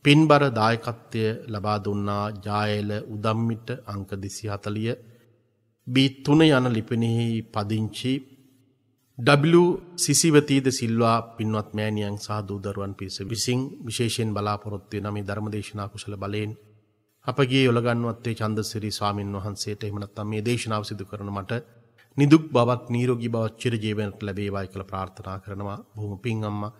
[SPEAKER 1] පින්බර දායකත්වය ලබා දුන්නා ජායල උදම්මිට අංක 240 B3 යන ලිපිනෙහි පදිංචි W සිසිවතීද සිල්වා පින්වත් මෑණියන් සහ දූ දරුවන් පිරිස විසින් විශේෂයෙන් බලාපොරොත්තු වෙන මේ ධර්මදේශනා කුසල බලයෙන් අපගේ යොලගන්වත්තේ චන්දසිරි ස්වාමින් වහන්සේට එහෙම නැත්නම් මේ දේශනාව සිදු කරන මට නිදුක් බවක් නිරෝගී බවක් චිර ජීවනයට ලැබේවායි කියලා ප්‍රාර්ථනා කරනවා බොහොම පිං අම්මා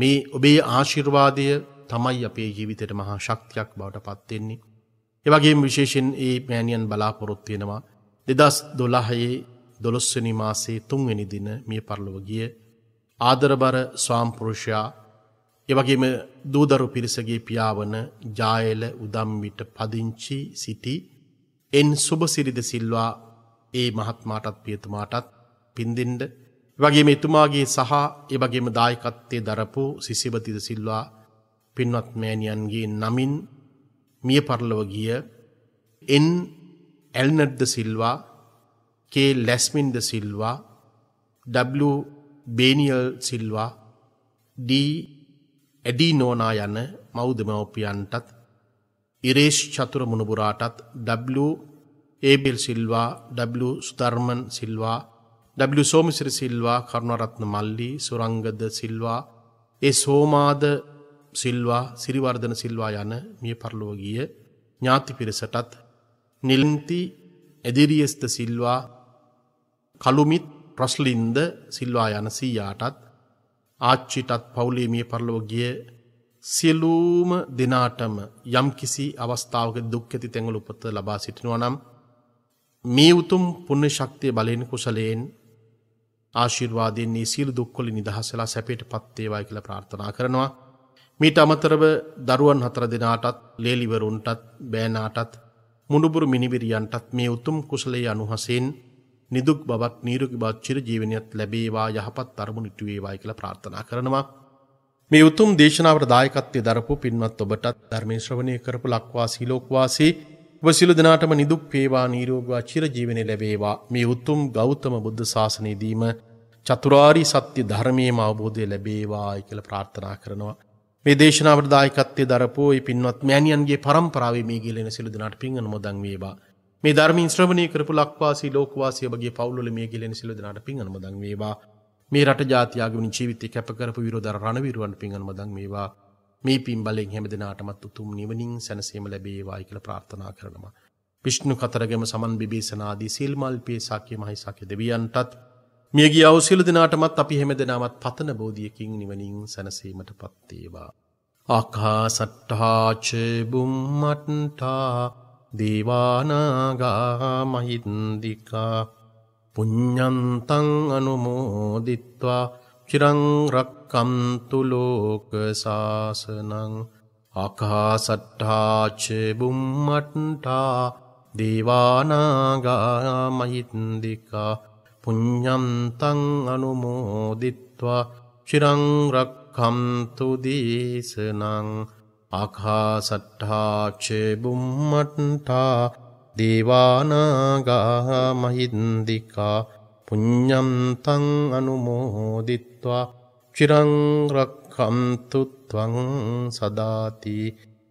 [SPEAKER 1] මේ ඔබේ ආශිර්වාදය තමයි අපේ ජීවිතයට මහා ශක්තියක් බවට පත් වෙන්නේ. ඒ වගේම විශේෂයෙන් මේ මෑණියන් බලාපොරොත්තු වෙනවා දෙදස් දොළහයේ දොළොස්වනි මාසේ තුන්වෙනි දින මිය පරලොව ගිය ආදරබර ස්වාම්පුරුෂයා එවගේම දූදරු පිරිසගේ පියාවන ජායල උදම්විට පදිංචි සිටි එන් සුභසිරිද සිල්වා ඒ මහත්මාටත් පියතුමාටත් පින්දින්ඩ වගේම එතුමාගේ සහ එවගේම දායකත්තේ දරපු සිසිබතිද සිල්වා පින්වත් මෑණියන්ගේ නමින් මිය පරලව ගිය එන් ඇල්නට්ද සිල්වා කේ ලැස්මින්ද සිල්වා W බේනිියල් සිල්වා D ඇඩී නෝනා යන මෞදමවපියන්ටත් ඉරේෂ් චතුර මුණපුරාටත් W ඒබෙල් Silva W ස්ධර්මන් Silva W සෝමිසිරි Silva Karunaratne මල්ලි සුරංගද සිල්වා ඒ සෝමාද සිල්වා සිරිවර්ධන සිල්වා යන මිය පරලෝගිය ඥාති පිරිසටත් නිලින්ති එදිරියස්ත සිල්වා කළුමිත් ප්‍රශ්ලින්ද සිල්වා යන සීයාටත් ආච්චිටත් පවුලේමිය පරලොව ගිය සියලූම දෙනාටම යම් කිසි අවස්ථාවක දුක්කඇති තැඟල උපත ලබා සිටිනවා නම් මේ උතුම් පුුණ ශක්තිය බලයෙන් කුසලයෙන් ආශිර්වාදයන්නේ සිල් දුක්කොලි නිදහසලා සැපේට පත්තේවා කියල ප්‍රාර්ථනා කරනවා. මීට අමතරව දරුවන් හතර දෙනාටත් ලේලිවරුන්ටත් බෑනාටත් මුඩුබුරු මිනිවිරියන්ටත් මේ උතුම් කුසලයේ අනුහසෙන් නිදුක් බවත් නීරුගී බවත් චිරජීවනයත් ලැබේවා යහපත් අරමුණට වේවායි කියලා ප්‍රාර්ථනා කරනවා. මේ උතුම් දේශනාවට දායකත්වයේ දරපු පින්වත් ඔබටත් ධර්මයේ ශ්‍රවණය කරපු ලක්වාසී ලෝකවාසී ඔබ සියලු දෙනාටම නිදුක් වේවා නිරෝගී චිරජීවනයේ ලැබේවා. මේ උතුම් ගෞතම බුද්ධ ශාසනයේදීම චතුරාරි සත්‍ය ධර්මයේම අවබෝධය ලැබේවායි කියලා ප්‍රාර්ථනා කරනවා. මේ දේශනාවට දායකත්වයේ දරපු ඒ පින්වත් මෑණියන්ගේ පරම්පරාවේ මේ ගිලෙන සිළු දෙනාට පින් අනුමෝදන් වේවා. මේ ධර්මයෙන් ශ්‍රවණය කරපු ලක්වාසී ලෝකවාසී ඔබගේ පවුල්වල මේ ගිලෙන සිළු දෙනාට පින් අනුමෝදන් වේවා. මේ රට ජාතියාගේ වුණ ජීවිතය කැප කරපු විරෝධර රණවීරයන් පින් අනුමෝදන් වේවා. මේ පින් බලෙන් හැම දිනාටමත් උතුම් නිවනින් සැනසීම ලැබේවායි කියලා ප්‍රාර්ථනා කරනවා. විෂ්ණු කතරගම සමන් බිබේසනාදී සීල්මල්පේ සාක්‍ය මහයි සාක්‍ය දෙවියන්ටත් මියගිය අවසියලු දෙනාටමත් අපි හැම දෙනාමත් පතන බෝධියකින් නිවනින් සැනසීමට පත්තේවා. අකා සට්ටාචබුම්මටන්ටා දේවානාගා මහින්දිකා පුඤ්ඥන්තං අනුමෝදිත්වා චිරංරක්කම්තුලෝක සාසනං අකා සට්ටාචබුම්මටන්ටා දේවානාගා මහින්දිකා පුඤ්ඤන්තං අනුමෝදිත්වා චිරං රක්ඛන්තු දේශනං ආකාසට්ඨා චෙබුම්මට්ඨා දේවානාගා මහින්దికා පුඤ්ඤන්තං අනුමෝදිත්වා චිරං රක්ඛන්තු ත්වං සදාති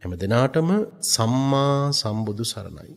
[SPEAKER 1] හැම දිනාටම සම්මා සම්බුදු සරණයි